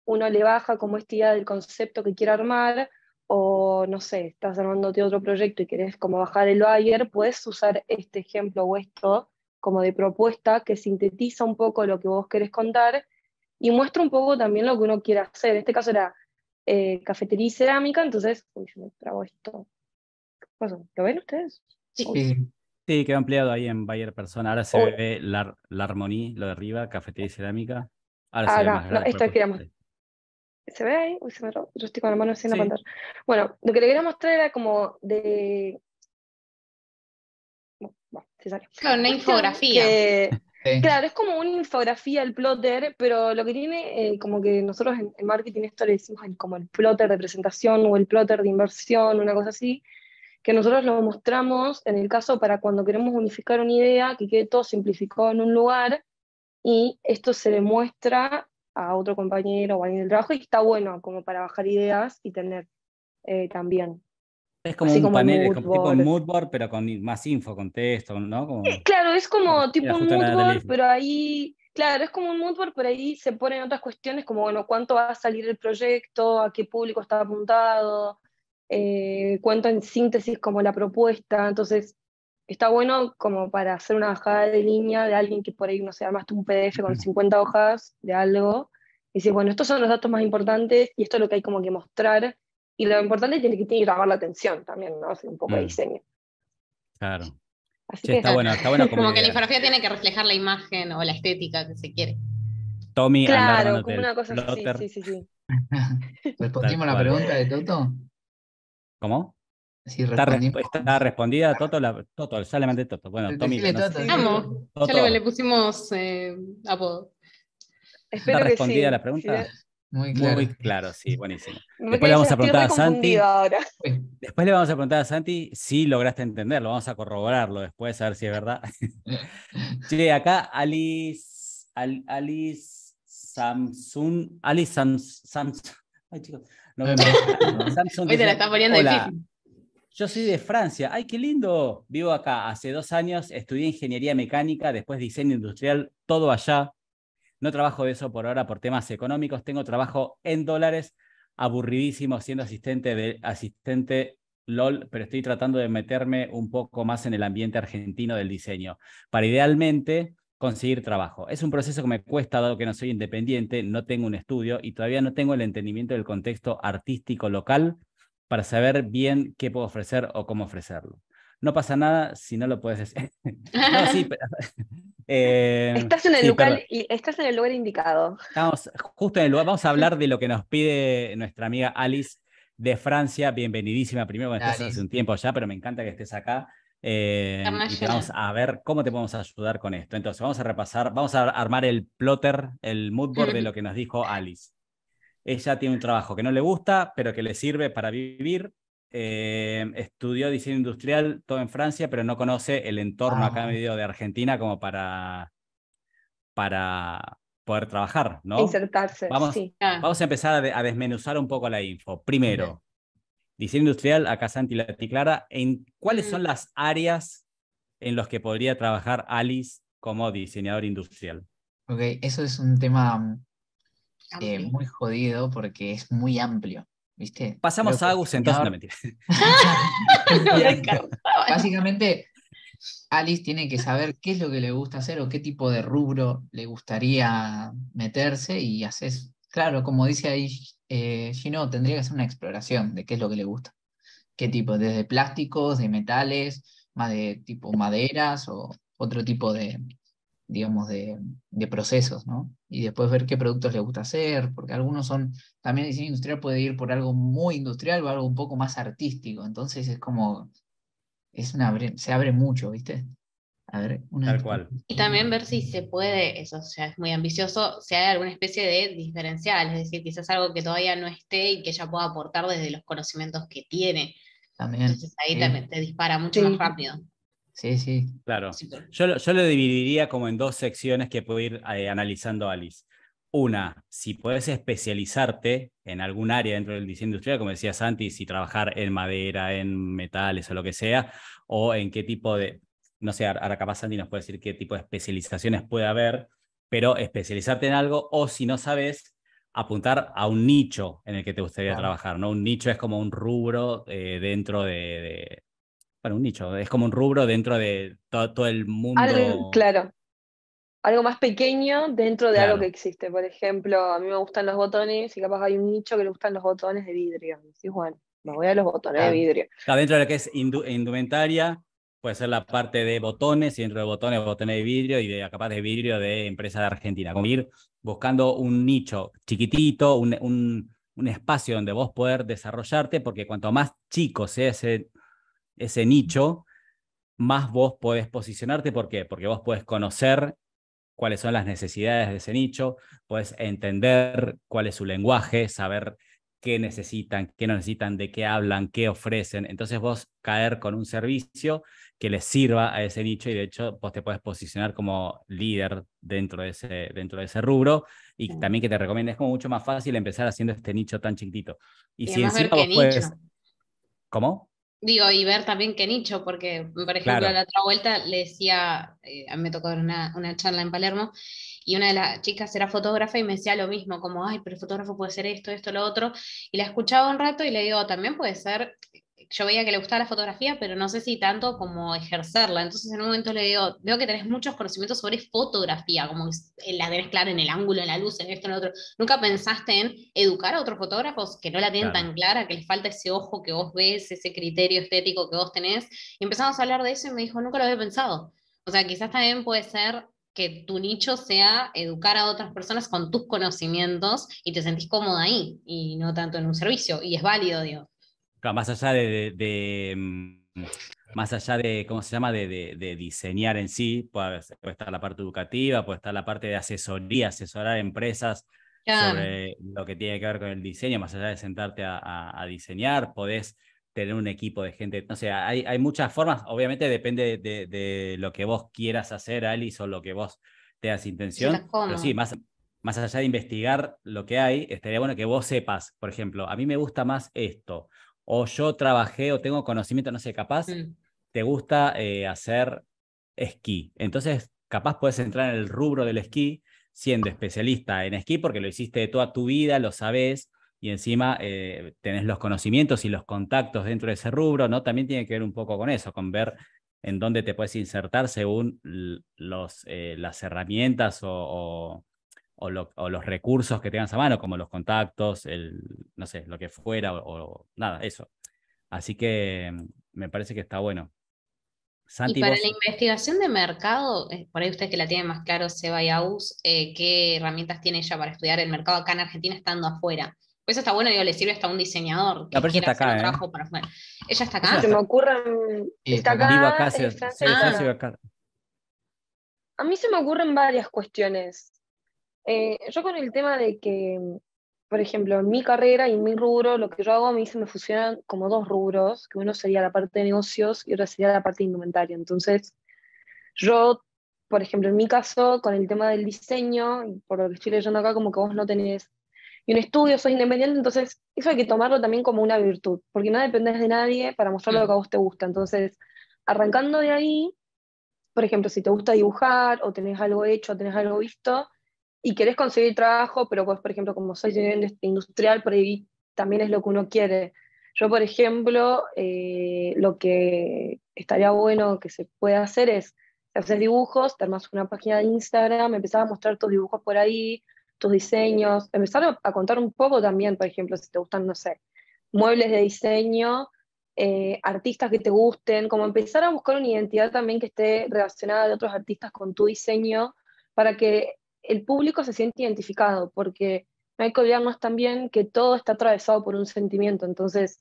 uno le baja como esta idea del concepto que quiere armar, o no sé, estás armándote otro proyecto y querés como bajar el buyer, puedes usar este ejemplo vuestro como de propuesta que sintetiza un poco lo que vos querés contar y muestra un poco también lo que uno quiere hacer. En este caso era eh, cafetería y cerámica, entonces, uy, se me trabo esto. ¿Lo ven ustedes? Sí. sí. quedó ampliado ahí en Bayer Persona. Ahora se ve la, la armonía, lo de arriba, cafetería y cerámica. Ahora se ve más no, esto queríamos. ¿Se ve ahí? Uy, se me Yo estoy con la mano sin sí. la pantalla. Bueno, lo que le quería mostrar era como de. Bueno, se sale. una (laughs) infografía. Claro, es como una infografía el plotter, pero lo que tiene, eh, como que nosotros en, marketing esto le decimos como el plotter de presentación o el plotter de inversión, una cosa así, que nosotros lo mostramos en el caso para cuando queremos unificar una idea, que quede todo simplificado en un lugar y esto se le muestra a otro compañero o alguien del trabajo y está bueno como para bajar ideas y tener eh, también. Es como un panel, un mood board, pero con más info, con texto, ¿no? claro, es como tipo un mood pero ahí, claro, es como un mood pero ahí se ponen otras cuestiones como, bueno, cuánto va a salir el proyecto, a qué público está apuntado, eh, cuánto en síntesis como la propuesta, entonces está bueno como para hacer una bajada de línea de alguien que por ahí, no sé, armaste un PDF con 50 hojas de algo, y dices, bueno, estos son los datos más importantes y esto es lo que hay como que mostrar y lo importante es que tiene que llamar la atención también, ¿no? un poco de mm. diseño. Claro. Así que... está bueno, está bueno (laughs) como, que la infografía tiene que reflejar la imagen o la estética que se quiere. Tommy, claro, como una cosa así. Sí, sí, sí. (laughs) ¿Respondimos la pregunta de Toto? ¿Cómo? Sí, está, está, respondida Toto, la, Toto, solamente Toto. Bueno, Tommy. Toto, Ya le, pusimos eh, apodo. ¿Está respondida la pregunta? Muy claro. sí, buenísimo. después le vamos a preguntar a Santi. Ahora. Pues, después le vamos a preguntar a Santi si lograste entenderlo. Vamos a corroborarlo después, a ver si es verdad. (laughs) Che, acá Alice, Alice Samsung. Alice Samsung. ay, chicos. Samsung Yo soy de Francia. ¡Ay, qué lindo! Vivo acá. Hace dos años estudié ingeniería mecánica, después diseño industrial, todo allá. No trabajo de eso por ahora por temas económicos, tengo trabajo en dólares, aburridísimo siendo asistente, de, asistente LOL, pero estoy tratando de meterme un poco más en el ambiente argentino del diseño, para idealmente conseguir trabajo. Es un proceso que me cuesta, dado que no soy independiente, no tengo un estudio y todavía no tengo el entendimiento del contexto artístico local para saber bien qué puedo ofrecer o cómo ofrecerlo no pasa nada si no lo puedes decir. (laughs) (laughs) (laughs) Eh, estás, en el lugar, indicado. Estamos justo en el lugar. Vamos a hablar de lo que nos pide nuestra amiga Alice de Francia. Bienvenidísima primero, bueno, estás hace un tiempo ya, pero me encanta que estés acá. Eh, vamos a ver cómo te podemos ayudar con esto. Entonces, vamos a repasar, vamos a armar el plotter, el moodboard de lo que nos dijo Alice. Ella tiene un trabajo que no le gusta, pero que le sirve para vivir, eh, estudió diseño industrial todo en Francia, pero no conoce el entorno acá ah. medio de Argentina como para, para poder trabajar, Insertarse. Ah. Vamos, a empezar a, desmenuzar un poco la info. Primero, diseño industrial, acá Santi anticlara. ¿en cuáles mm. son las áreas en las que podría trabajar Alice como diseñador industrial? Ok, eso es un tema ah, eh, muy jodido porque es muy amplio. ¿viste? Pasamos a Agus entonces, (laughs) Básicamente, Alice tiene que saber qué es lo que le gusta hacer o qué tipo de rubro le gustaría meterse y haces, claro, como dice ahí eh, Gino, tendría que hacer una exploración de qué es lo que le gusta. ¿Qué tipo? Desde plásticos, de metales, más de tipo maderas o otro tipo de, digamos, de, procesos, ¿no? Y después ver qué productos le gusta hacer, porque algunos son, también el diseño industrial puede ir por algo muy industrial o algo un poco más artístico, entonces es como, es una, se abre mucho, ¿viste? Tal cual. Y también ver si se puede, eso es muy ambicioso, si hay alguna especie de diferencial, es decir, quizás algo que todavía no esté y que ella pueda aportar desde los conocimientos que tiene. También. Entonces ahí también te dispara mucho más rápido. Sí, sí. Claro. Yo, lo dividiría como en dos secciones que puedo ir eh, analizando Alice. Una, si puedes especializarte en algún área dentro del diseño industrial, como decía Santi, si trabajar en madera, en metales o lo que sea, o en qué tipo de, no sé, ahora capaz Santi nos puede decir qué tipo de especializaciones puede haber, pero especializarte en algo o si no sabes, apuntar a un nicho en el que te gustaría trabajar, ¿no? Un nicho es como un rubro eh, dentro de un nicho, es como un rubro dentro de todo, el mundo. Algo, claro. Algo más pequeño dentro de algo que existe. Por ejemplo, a mí me gustan los botones y capaz hay un nicho que le gustan los botones de vidrio. sí me voy a los botones de vidrio. dentro de lo que es indumentaria, puede ser la parte de botones y dentro de botones, botones de vidrio y de capaz de vidrio de empresa de Argentina. Como ir buscando un nicho chiquitito, un, un espacio donde vos poder desarrollarte, porque cuanto más chico sea ese ese nicho, más vos podés posicionarte. ¿Por qué? Porque vos podés conocer cuáles son las necesidades de ese nicho, podés entender cuál es su lenguaje, saber qué necesitan, qué no necesitan, de qué hablan, qué ofrecen. Entonces vos caer con un servicio que les sirva a ese nicho y de hecho vos te puedes posicionar como líder dentro de ese, dentro de ese rubro y también que te recomiendo, Es como mucho más fácil empezar haciendo este nicho tan chiquitito. Y, si encima vos puedes... ¿Cómo? Digo, y ver también qué nicho, porque, por ejemplo, la otra vuelta le decía, eh, a mí me tocó una, una charla en Palermo, y una de las chicas era fotógrafa y me decía lo mismo, como, ay, pero el fotógrafo puede ser esto, esto, lo otro, y la escuchaba un rato y le digo, también puede ser yo veía que le gustaba la fotografía, pero no sé si tanto como ejercerla. Entonces en un momento le digo, veo que tenés muchos conocimientos sobre fotografía, como eh, la tenés clara en el ángulo, en la luz, en esto, en lo otro. ¿Nunca pensaste en educar a otros fotógrafos que no la tienen tan clara, que les falta ese ojo que vos ves, ese criterio estético que vos tenés? Y empezamos a hablar de eso y me dijo, nunca lo había pensado. O sea, quizás también puede ser que tu nicho sea educar a otras personas con tus conocimientos y te sentís cómoda ahí y no tanto en un servicio. Y es válido, digo más allá de, mm, más allá de, ¿cómo se llama? De, diseñar en sí, puede, estar la parte educativa, puede estar la parte de asesoría, asesorar empresas sobre lo que tiene que ver con el diseño, más allá de sentarte a, diseñar, podés tener un equipo de gente, no sé, sea, hay, muchas formas, obviamente depende de, lo que vos quieras hacer, Alice, o lo que vos tengas intención, pero sí, más, más allá de investigar lo que hay, estaría bueno que vos sepas, por ejemplo, a mí me gusta más esto, o yo trabajé o tengo conocimiento, no sé, capaz mm. te gusta eh, hacer esquí. Entonces, capaz puedes entrar en el rubro del esquí siendo especialista en esquí porque lo hiciste toda tu vida, lo sabes y encima eh, tenés los conocimientos y los contactos dentro de ese rubro, ¿no? También tiene que ver un poco con eso, con ver en dónde te puedes insertar según los, eh, las herramientas o, o, los recursos que tengas a mano, como los contactos, el, no sé, lo que fuera, o, nada, eso. Así que mm, me parece que está bueno. y para la investigación de mercado, eh, por ahí ustedes que la tienen más claro, Seba y Aus, eh, ¿qué herramientas tiene ella para estudiar el mercado acá en Argentina estando afuera? Pues eso está bueno, digo, le sirve hasta un diseñador. la persona acá, ¿eh? Ella está acá. Se me ocurren. Mm, está ah. acá. A mí se me ocurren varias cuestiones. Eh, yo con el tema de que, por ejemplo, en mi carrera y en mi rubro, lo que yo hago, me se me fusionan como dos rubros, que uno sería la parte de negocios y otro sería la parte de indumentaria. Entonces, yo, por ejemplo, en mi caso, con el tema del diseño, por lo que estoy leyendo acá, como que vos no tenés y un estudio, sos independiente, entonces eso hay que tomarlo también como una virtud, porque no dependés de nadie para mostrar lo mm. que a vos te gusta. Entonces, arrancando de ahí, por ejemplo, si te gusta dibujar o tenés algo hecho, o tenés algo visto, y querés conseguir trabajo, pero pues, por ejemplo, como soy este industrial, por ahí también es lo que uno quiere. Yo, por ejemplo, eh, lo que estaría bueno que se pueda hacer es, hacer dibujos, te más una página de Instagram, empezás a mostrar tus dibujos por ahí, tus diseños, empezar a contar un poco también, por ejemplo, si te gustan, no sé, muebles de diseño, eh, artistas que te gusten, como empezar a buscar una identidad también que esté relacionada de otros artistas con tu diseño, para que el público se siente identificado, porque que olvidarnos también que todo está atravesado por un sentimiento. Entonces,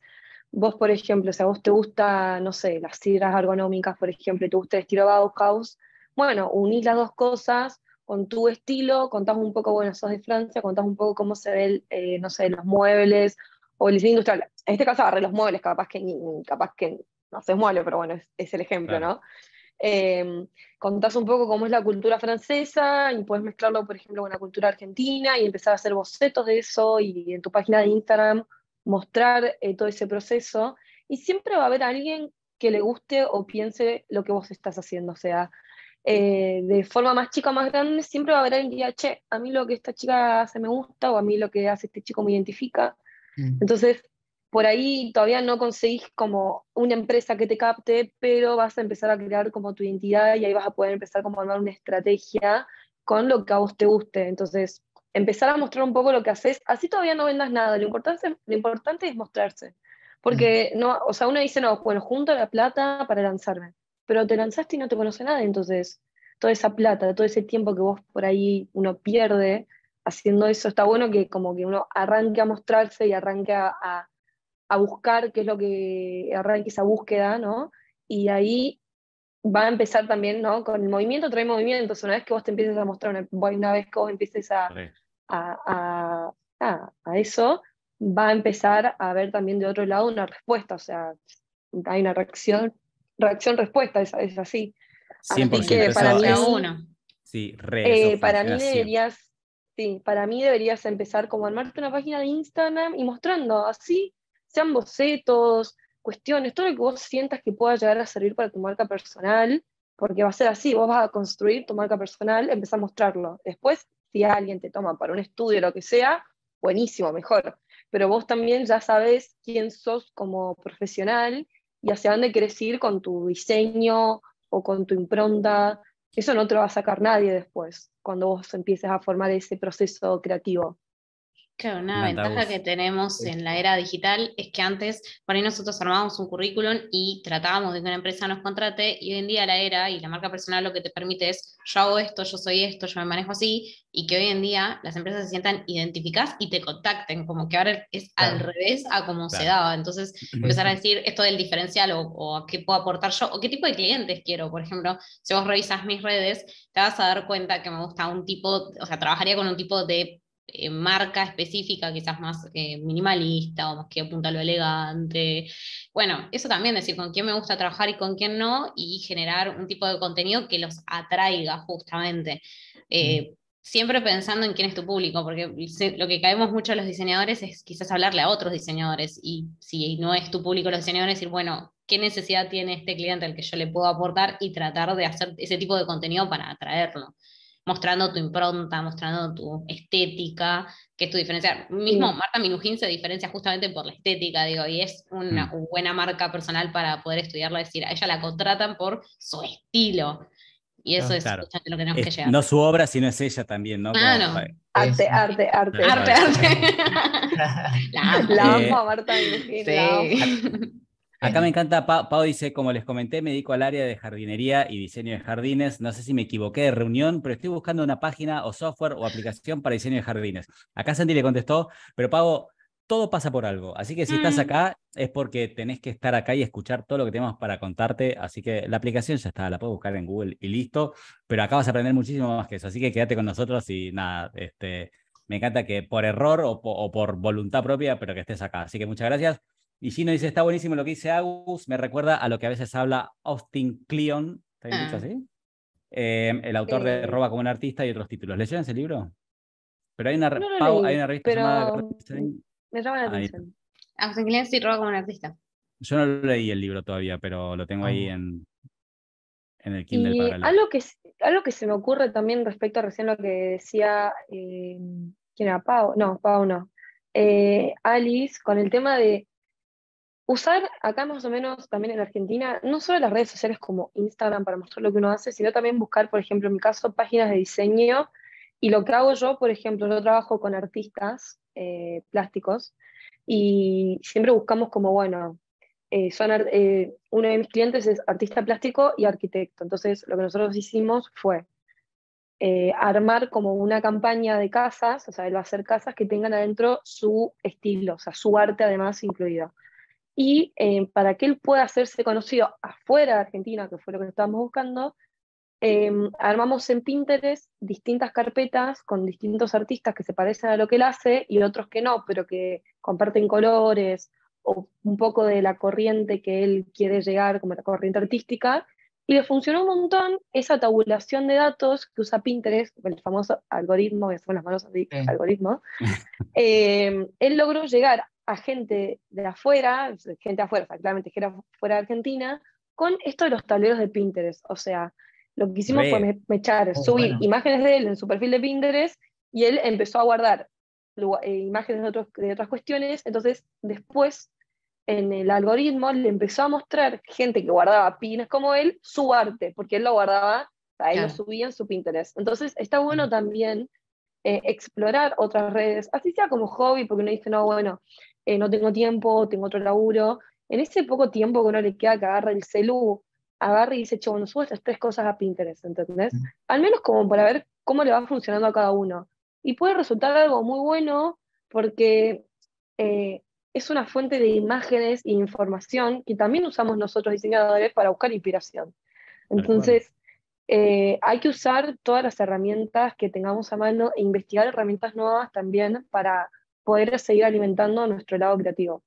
vos, por ejemplo, o a vos te gusta, no sé, las sidras ergonómicas, por ejemplo, y te gusta el estilo Bauhaus, bueno, unís las dos cosas con tu estilo, contás un poco, bueno, sos de Francia, contás un poco cómo se ven, eh, no sé, los muebles o el diseño industrial. En este caso agarré los muebles, capaz que, capaz que no se muebles, pero bueno, es, el ejemplo, ¿no? Eh, contás un poco cómo es la cultura francesa y puedes mezclarlo, por ejemplo, con la cultura argentina y empezar a hacer bocetos de eso y en tu página de Instagram mostrar eh, todo ese proceso. Y siempre va a haber alguien que le guste o piense lo que vos estás haciendo. O sea, eh, de forma más chica o más grande, siempre va a haber alguien que diga, che, a mí lo que esta chica hace me gusta o a mí lo que hace este chico me identifica. Mm. Entonces, por ahí todavía no conseguís como una empresa que te capte, pero vas a empezar a crear como tu identidad y ahí vas a poder empezar como a armar una estrategia con lo que a vos te guste. Entonces, empezar a mostrar un poco lo que haces, así todavía no vendas nada, lo importante, lo importante es mostrarse. Porque no, o sea, uno dice, no, bueno, junto a la plata para lanzarme, pero te lanzaste y no te conoce nadie, entonces toda esa plata, todo ese tiempo que vos por ahí uno pierde haciendo eso, está bueno que como que uno arranque a mostrarse y arranque a a buscar qué es lo que arranque esa búsqueda, ¿no? Y ahí va a empezar también, ¿no? Con el movimiento trae movimientos. Una vez que vos te empieces a mostrar, una, una vez que vos empieces a, a, eso, va a empezar a ver también de otro lado una respuesta. O sea, hay una reacción, reacción-respuesta, es, así. Siempre así que eh, para mí, uno. Sí, para mí deberías, sí, para mí deberías empezar como armarte una página de Instagram y mostrando así sean bocetos, cuestiones, todo lo que vos sientas que pueda llegar a servir para tu marca personal, porque va a ser así, vos vas a construir tu marca personal, empezá a mostrarlo. Después, si alguien te toma para un estudio, o lo que sea, buenísimo, mejor. Pero vos también ya sabes quién sos como profesional y hacia dónde querés ir con tu diseño o con tu impronta. Eso no te lo va a sacar nadie después, cuando vos empieces a formar ese proceso creativo. Claro, una ventaja que tenemos en la era digital es que antes, por ahí nosotros armábamos un currículum y tratábamos de que una empresa nos contrate y hoy en día la era y la marca personal lo que te permite es, yo hago esto, yo soy esto, yo me manejo así, y que hoy en día las empresas se sientan identificadas y te contacten, como que ahora es al revés a como se daba. Entonces, empezar a decir esto del diferencial o, o a qué puedo aportar yo o qué tipo de clientes quiero. Por ejemplo, si vos revisas mis redes, te vas a dar cuenta que me gusta un tipo, o sea, trabajaría con un tipo de eh, marca específica, quizás más eh, minimalista o más que apunta a lo elegante. Bueno, eso también, decir con quién me gusta trabajar y con quién no, y generar un tipo de contenido que los atraiga justamente. Eh, siempre pensando en quién es tu público, porque lo que caemos mucho a los diseñadores es quizás hablarle a otros diseñadores y si no es tu público los diseñadores, decir, bueno, ¿qué necesidad tiene este cliente al que yo le puedo aportar y tratar de hacer ese tipo de contenido para atraerlo? mostrando tu impronta, mostrando tu estética, que es tu diferencia. Mismo Marta Minujín se diferencia justamente por la estética, digo, y es una mm. buena marca personal para poder estudiarla, decir, a ella la contratan por su estilo. Y eso ah, es lo que tenemos que llegar. No su obra, sino es ella también, ¿no? Ah, arte, arte, arte, arte. Arte, (laughs) la, amo a Marta Minujín. Sí. (laughs) Acá me encanta, Pau, dice, como les comenté, me dedico al área de jardinería y diseño de jardines. No sé si me equivoqué de reunión, pero estoy buscando una página o software o aplicación para diseño de jardines. Acá Sandy le contestó, pero Pau, todo pasa por algo. Así que si estás mm. acá es porque tenés que estar acá y escuchar todo lo que tenemos para contarte. Así que la aplicación ya está, la puedes buscar en Google y listo. Pero acá vas a aprender muchísimo más que eso. Así que quédate con nosotros y nada, este, me encanta que por error o por voluntad propia, pero que estés acá. Así que muchas gracias. Y Gino dice, está buenísimo lo que dice Agus, me recuerda a lo que a veces habla Austin Cleon ¿está dicho ah. así? Em, el autor de Roba como un artista y otros títulos. ¿Leyeron ese libro? Pero hay una, revista Me llama la atención. Austin Cleon sí roba como un artista. Yo no leí el libro todavía, pero lo tengo ahí ah. en, en el Kindle. algo, que, algo que se me ocurre también respecto a recién lo que decía, em, ¿quién era? Pau, no, Pau no. Eh, Alice, con el tema de usar acá más o menos también en Argentina, no solo las redes sociales como Instagram para mostrar lo que uno hace, sino también buscar, por ejemplo, en mi caso, páginas de diseño. Y lo que hago yo, por ejemplo, yo trabajo con artistas eh, plásticos y siempre buscamos como, bueno, eh, son eh, uno de mis clientes es artista plástico y arquitecto. Entonces, lo que nosotros hicimos fue armar como una campaña de casas, o sea, él va a hacer casas que tengan adentro su estilo, o sea, su arte además incluido y eh, para que él pueda hacerse conocido afuera de Argentina, que fue lo que estábamos buscando, eh, armamos en Pinterest distintas carpetas con distintos artistas que se parecen a lo que él hace y otros que no, pero que comparten colores o un poco de la corriente que él quiere llegar, como la corriente artística, y le funcionó un montón esa tabulación de datos que usa Pinterest, el famoso algoritmo, que son las manos de algoritmos. (laughs) Eh, él logró llegar a gente de afuera, gente afuera, claramente que era fuera de Argentina, con esto de los tableros de Pinterest. O sea, lo que hicimos fue mechar, oh, subir imágenes de él en su perfil de Pinterest y él empezó a guardar eh, imágenes de, otras cuestiones. Entonces, después, en el algoritmo, le empezó a mostrar gente que guardaba pines como él su arte, porque él lo guardaba, o él lo subía en su Pinterest. Entonces, está mm. bueno también eh, explorar otras redes, así sea como hobby, porque uno dice, no, bueno, eh, no tengo tiempo, tengo otro laburo. En ese poco tiempo que uno le queda que agarra el celu, agarre y dice, bueno, subo estas tres cosas a Pinterest, ¿entendés? Al menos como para ver cómo le va funcionando a cada uno. Y puede resultar algo muy bueno porque eh, es una fuente de imágenes e información que también usamos nosotros diseñadores para buscar inspiración. Entonces, eh, hay que usar todas las herramientas que tengamos a mano e investigar herramientas nuevas también para poder seguir alimentando nuestro lado creativo.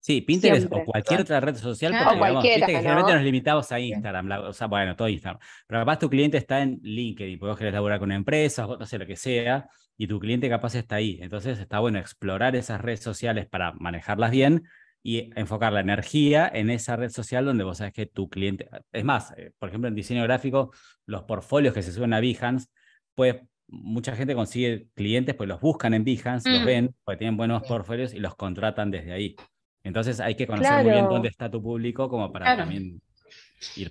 Sí, Pinterest o cualquier otra red social, ah, porque, generalmente nos limitamos a Instagram, o sea, bueno, todo Instagram. Pero capaz tu cliente está en LinkedIn, y vos querés con empresas, no sé, lo que sea, y tu cliente capaz está ahí. Entonces está bueno explorar esas redes sociales para manejarlas bien, y enfocar la energía en esa red social donde vos sabes que tu cliente, es más, eh, por ejemplo, en diseño gráfico, los portfolios que se suben a Behance, pues mucha gente consigue clientes, pues los buscan en Behance, los mm. ven, porque tienen buenos portfolios y los contratan desde ahí. Entonces hay que conocer muy bien dónde está tu público como para también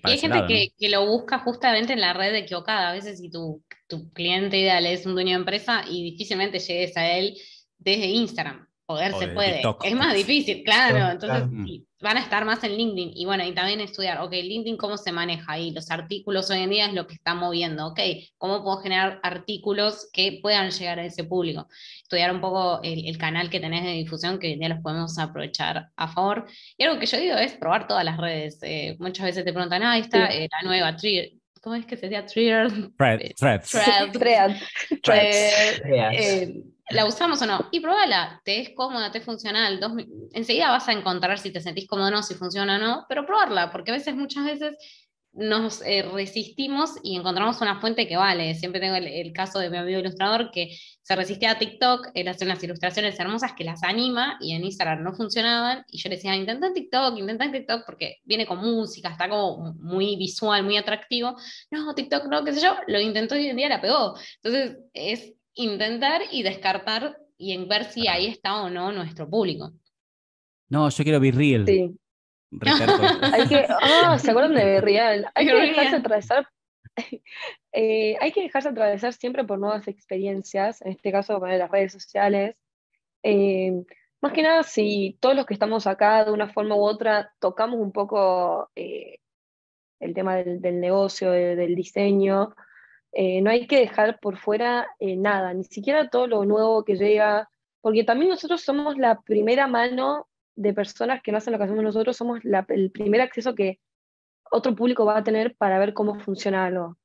Hay gente que, lo busca justamente en la red equivocada. A veces si tu, tu cliente ideal es un dueño de empresa y difícilmente llegues a él desde Instagram Joder, se puede. Es más difícil, claro. Entonces mm. van a estar más en LinkedIn. Y bueno, y también estudiar, ok, LinkedIn, ¿cómo se maneja ahí? Los artículos hoy en día es lo que está moviendo, ok, ¿cómo puedo generar artículos que puedan llegar a ese público? Estudiar un poco el, canal que tenés de difusión, que hoy en día los podemos aprovechar a favor. Y algo que yo digo es probar todas las redes. Eh, muchas veces te preguntan, ah, ahí está eh, la nueva ¿Cómo es que se decía? Trigger. Threads. Threads. Eh, ¿La usamos o no? Y pruébala te es cómoda, te es funcional. enseguida vas a encontrar si te sentís cómodo o no, si funciona o no, pero probarla, porque a veces, muchas veces nos eh, resistimos y encontramos una fuente que vale. Siempre tengo el, caso de mi amigo ilustrador que se resistía a TikTok, él hace unas ilustraciones hermosas que las anima y en Instagram no funcionaban y yo le decía, intenta en TikTok, intenta en TikTok porque viene con música, está como muy visual, muy atractivo. No, TikTok no, qué sé yo, lo intentó y hoy en día la pegó. Entonces es intentar y descartar y en ver si ahí está o no nuestro público. No, yo quiero ver Sí. (laughs) hay que, ah, ¿se acuerdan de real? (laughs) Hay que dejarse atravesar. (laughs) Eh, hay que dejarse atravesar siempre por nuevas experiencias, en este caso con las redes sociales. Eh, más que nada, si todos los que estamos acá de una forma u otra tocamos un poco eh, el tema del, negocio, del diseño, eh, no hay que dejar por fuera eh, nada, ni siquiera todo lo nuevo que llega, porque también nosotros somos la primera mano de personas que no hacen lo que hacemos nosotros, somos el primer acceso que otro público va a tener para ver cómo funciona algo.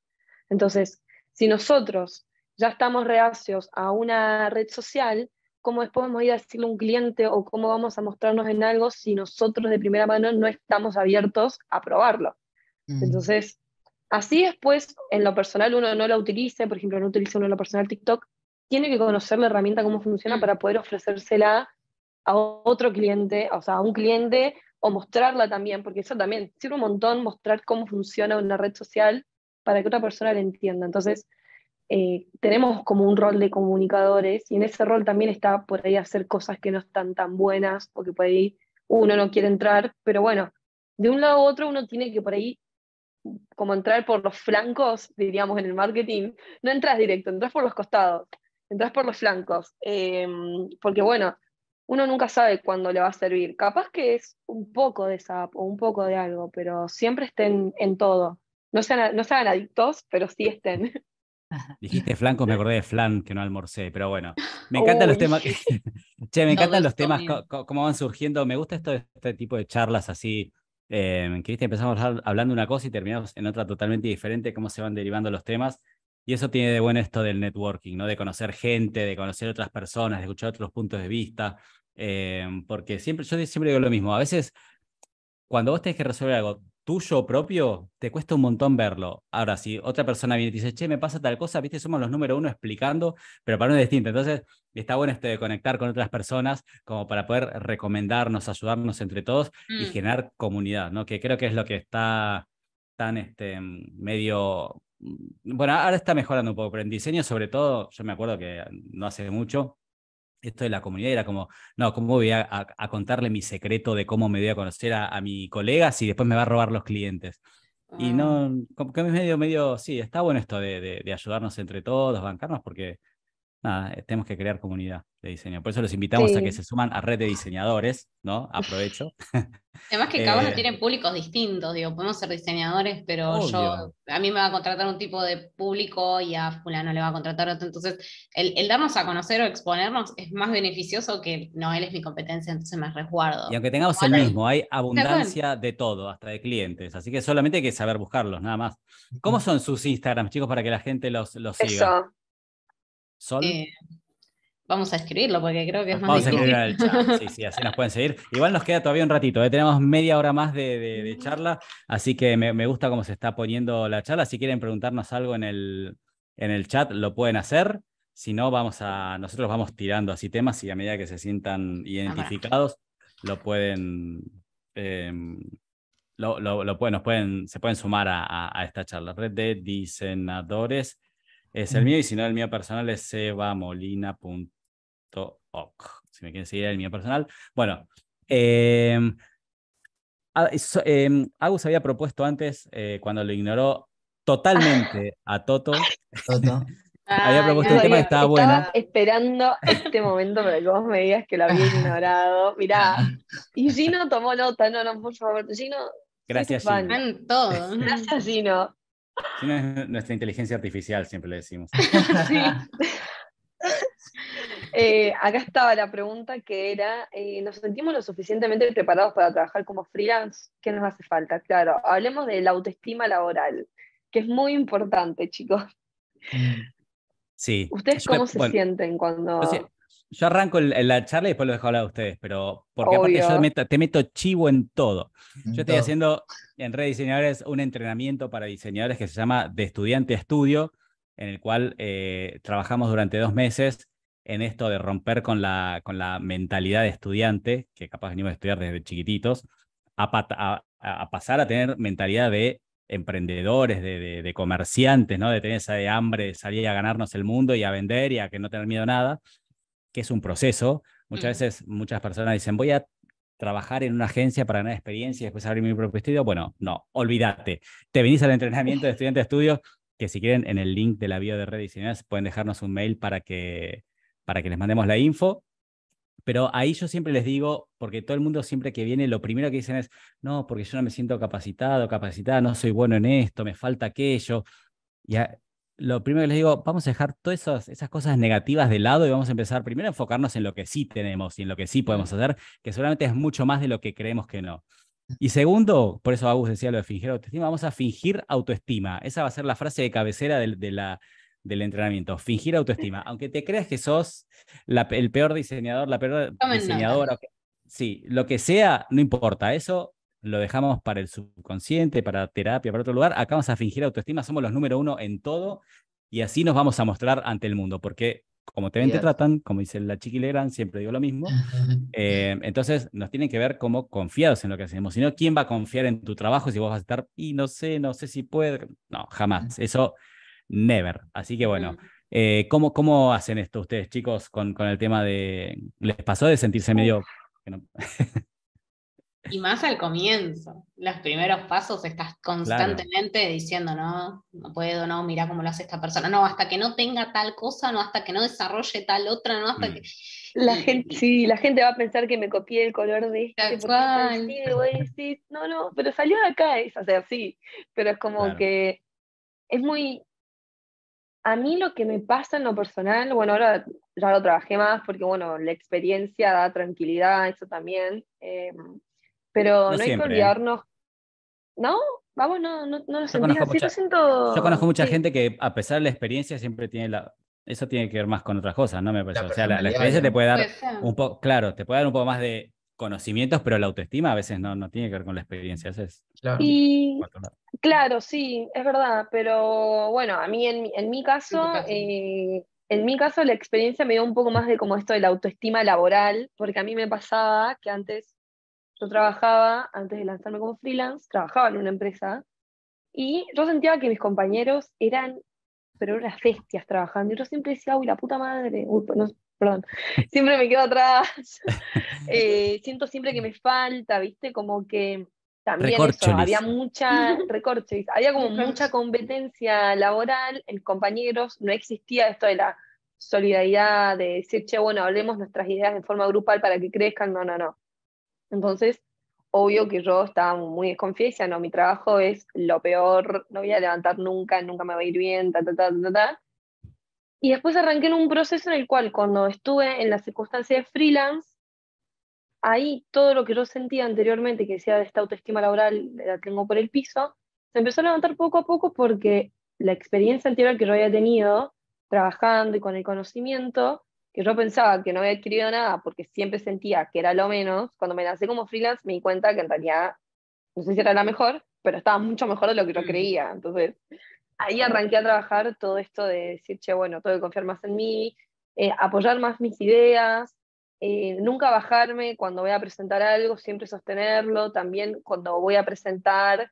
Entonces, si nosotros ya estamos reacios a una red social, ¿cómo después vamos a ir a decirle a un cliente o cómo vamos a mostrarnos en algo si nosotros de primera mano no estamos abiertos a probarlo? Mm. Entonces, Así después, en lo personal uno no la utiliza, por ejemplo, no utiliza uno en lo personal TikTok, tiene que conocer la herramienta, cómo funciona mm. para poder ofrecérsela a otro cliente, o sea, a un cliente, o mostrarla también, porque eso también sirve un montón mostrar cómo funciona una red social para que otra persona la entienda. Entonces, eh, tenemos como un rol de comunicadores y en ese rol también está por ahí hacer cosas que no están tan buenas o que por ahí uno no quiere entrar, pero bueno, de un lado u otro uno tiene que por ahí como entrar por los flancos, diríamos en el marketing, no entras directo, entras por los costados, entras por los flancos, em, porque bueno, uno nunca sabe cuándo le va a servir. Capaz que es un poco de SAP o un poco de algo, pero siempre estén en todo. No sean, no sean adictos, pero sí estén. (laughs) Dijiste flancos, me acordé de flan que no almorcé, pero bueno, me encantan los temas. (laughs) che, me encantan los temas, cómo van surgiendo. Me gusta este tipo de charlas así eh, empezamos hablando una cosa y terminamos en otra totalmente diferente, cómo se van derivando los temas. Y eso tiene de bueno esto del networking, ¿no? De conocer gente, de conocer otras personas, de escuchar otros puntos de vista. Em, porque siempre, yo siempre digo lo mismo. A veces, cuando vos tenés que resolver algo tuyo propio, te cuesta un montón verlo. Ahora, si otra persona viene y dice, che, me pasa tal cosa, viste, somos los número uno explicando, pero para uno es distinto. Entonces, está bueno este conectar con otras personas como para poder recomendarnos, ayudarnos entre todos y mm. generar comunidad, ¿no? Que creo que es lo que está tan este, medio... Mm, bueno, ahora está mejorando un poco, pero en diseño sobre todo, yo me acuerdo que no hace mucho, esto de la comunidad era como, no, ¿cómo voy a, contarle mi secreto de cómo me voy a conocer a, a, mi colega si después me va a robar los clientes? Y ah. no, como que es medio, medio, sí, está bueno esto de, ayudarnos entre todos, bancarnos, porque eh, tenemos que crear comunidad de diseño. Por eso los invitamos a que se suman a red de diseñadores, ¿no? Aprovecho. (laughs) Además que cada uno eh, tiene públicos distintos, digo, podemos ser diseñadores, pero yo, a mí me va a contratar un tipo de público y a fulano le va a contratar otro. Entonces, el, darnos a conocer o exponernos es más beneficioso que no, él es mi competencia, entonces me resguardo. Y aunque tengamos el mismo, hay abundancia de todo, hasta de clientes, así que solamente hay que saber buscarlos, nada más. ¿Cómo son sus Instagrams, chicos, para que la gente los, los siga? Eso. Eh, vamos a escribirlo porque creo que es más vamos difícil. a escribir el chat, sí, (laughs) sí, así nos pueden seguir. Igual nos queda todavía un ratito, ¿eh? tenemos media hora más de, charla, así que me, gusta cómo se está poniendo la charla. Si quieren preguntarnos algo en el, en el chat, lo pueden hacer. Si no, vamos a, nosotros vamos tirando así temas y a medida que se sientan ah, identificados, lo pueden, em, lo, pueden, se pueden sumar a, a esta charla. Red de diseñadores es el mío y si no, el mío personal es sebamolina.org. Si me quieren seguir, el mío personal. Bueno, em, ah, em, Agus había propuesto antes, eh, cuando lo ignoró totalmente (laughs) a Toto. (laughs) había propuesto un tema que estaba, estaba bueno. Esperando este momento pero vos me digas que lo había ignorado. Mirá, y Gino tomó nota, no, no, por favor. Gino. Gracias, Gino. Gracias, Gino. Sí, es nuestra inteligencia artificial, siempre le decimos. (laughs) (laughs) Eh, acá estaba la pregunta que era, eh, ¿nos sentimos lo suficientemente preparados para trabajar como freelance? ¿Qué nos hace falta? Claro, hablemos de la autoestima laboral, que es muy importante, chicos. Sí. ¿Ustedes cómo se sienten cuando... Yo arranco la charla y después lo dejo hablar a ustedes, pero porque aparte yo te meto chivo en todo. yo estoy haciendo en Red Diseñadores un entrenamiento para diseñadores que se llama De Estudiante a Estudio, en el cual eh, trabajamos durante dos meses en esto de romper con la, con la mentalidad de estudiante, que capaz venimos a estudiar desde chiquititos, a, pasar a tener mentalidad de emprendedores, de, de, comerciantes, ¿no? De tener esa de hambre, de salir a ganarnos el mundo y a vender y a que no tener miedo a nada que es un proceso. Muchas veces muchas personas dicen, voy a trabajar en una agencia para ganar experiencia y después abrir mi propio estudio. Bueno, no, olvídate. Te venís al entrenamiento de Estudiante de estudio que si quieren en el link de la bio de Rediseñadas pueden dejarnos un mail para que, para que les mandemos la info. Pero ahí yo siempre les digo, porque todo el mundo siempre que viene, lo primero que dicen es, no, porque yo no me siento capacitado, capacitada, no soy bueno en esto, me falta aquello. Ya, lo primero que les digo, vamos a dejar todas esas, cosas negativas de lado y vamos a empezar primero a enfocarnos en lo que sí tenemos y en lo que sí podemos hacer, que seguramente es mucho más de lo que creemos que no. Mm. Y segundo, por eso Agus decía lo de fingir autoestima, vamos a fingir autoestima. Esa va a ser la frase de cabecera del entrenamiento, fingir autoestima. (laughs) Aunque te creas que sos el peor diseñador, la peor diseñadora, sí, lo que sea, no importa. Eso lo dejamos para el subconsciente, para terapia, para otro lugar. Acá vamos a fingir autoestima, somos los número uno en todo y así nos vamos a mostrar ante el mundo, porque como te ven, te tratan, como dice la Chiqui siempre digo lo mismo. (laughs) Eh, entonces, nos tienen que ver como confiados en lo que hacemos. Si no, ¿quién va a confiar en tu trabajo si vos vas a estar, y no sé, no sé si puedo? No, jamás. Eso, never. Así que bueno, eh, ¿cómo, ¿cómo hacen esto ustedes, chicos, con, con el tema de. ¿Les pasó de sentirse medio.? (laughs) Y más al comienzo, los primeros pasos estás constantemente diciendo, no, no puedo, no, mira cómo lo hace esta persona, no, hasta que no tenga tal cosa, no, hasta que no desarrolle tal otra, no, hasta mm. que... La gente, sí, la gente va a pensar que me copié el color de este, porque decir, no, no, pero salió de acá, es, o sea, sí, pero es como que es muy... A mí lo que me pasa en lo personal, bueno, ahora ya lo trabajé más porque, bueno, la experiencia da tranquilidad, eso también. Em, pero no, hay que ¿eh? olvidarnos. ¿No? Vamos, no, no, no lo yo Yo conozco mucha gente que, a pesar de la experiencia, siempre tiene la. Eso tiene que ver más con otras cosas, ¿no? Me parece. o sea, la, experiencia te puede dar un poco, claro, te puede dar un poco más de conocimientos, pero la autoestima a veces no, no tiene que ver con la experiencia. Es, claro. claro, sí, es verdad, pero bueno, a mí en, en mi caso, eh, en mi caso la experiencia me dio un poco más de como esto de la autoestima laboral, porque a mí me pasaba que antes yo trabajaba, antes de lanzarme como freelance, trabajaba en una empresa y yo sentía que mis compañeros eran, pero las bestias trabajando. Y yo siempre decía, uy, la puta madre, perdón, (laughs) siempre me quedo atrás. (laughs) Eh, siento siempre que me falta, ¿viste? Como que también había mucha, había como mucha competencia laboral en compañeros, no existía esto de la solidaridad, de decir, che, bueno, hablemos nuestras ideas de forma grupal para que crezcan, no, no, no. Entonces, obvio que yo estaba muy desconfiada no, mi trabajo es lo peor, no voy a levantar nunca, nunca me va a ir bien, ta, ta, ta, ta, ta. Y después arranqué en un proceso en el cual cuando estuve en la circunstancia de freelance, ahí todo lo que yo sentía anteriormente, que decía esta autoestima laboral, la tengo por el piso, se empezó a levantar poco a poco porque la experiencia anterior que yo había tenido trabajando y con el conocimiento que yo pensaba que no había adquirido nada porque siempre sentía que era lo menos, cuando me lancé como freelance me di cuenta que en realidad, no sé si era la mejor, pero estaba mucho mejor de lo que yo mm. creía. Entonces, ahí arranqué a trabajar todo esto de decir, che, bueno, tengo que confiar más en mí, eh, apoyar más mis ideas, eh, nunca bajarme cuando voy a presentar algo, siempre sostenerlo, también cuando voy a presentar,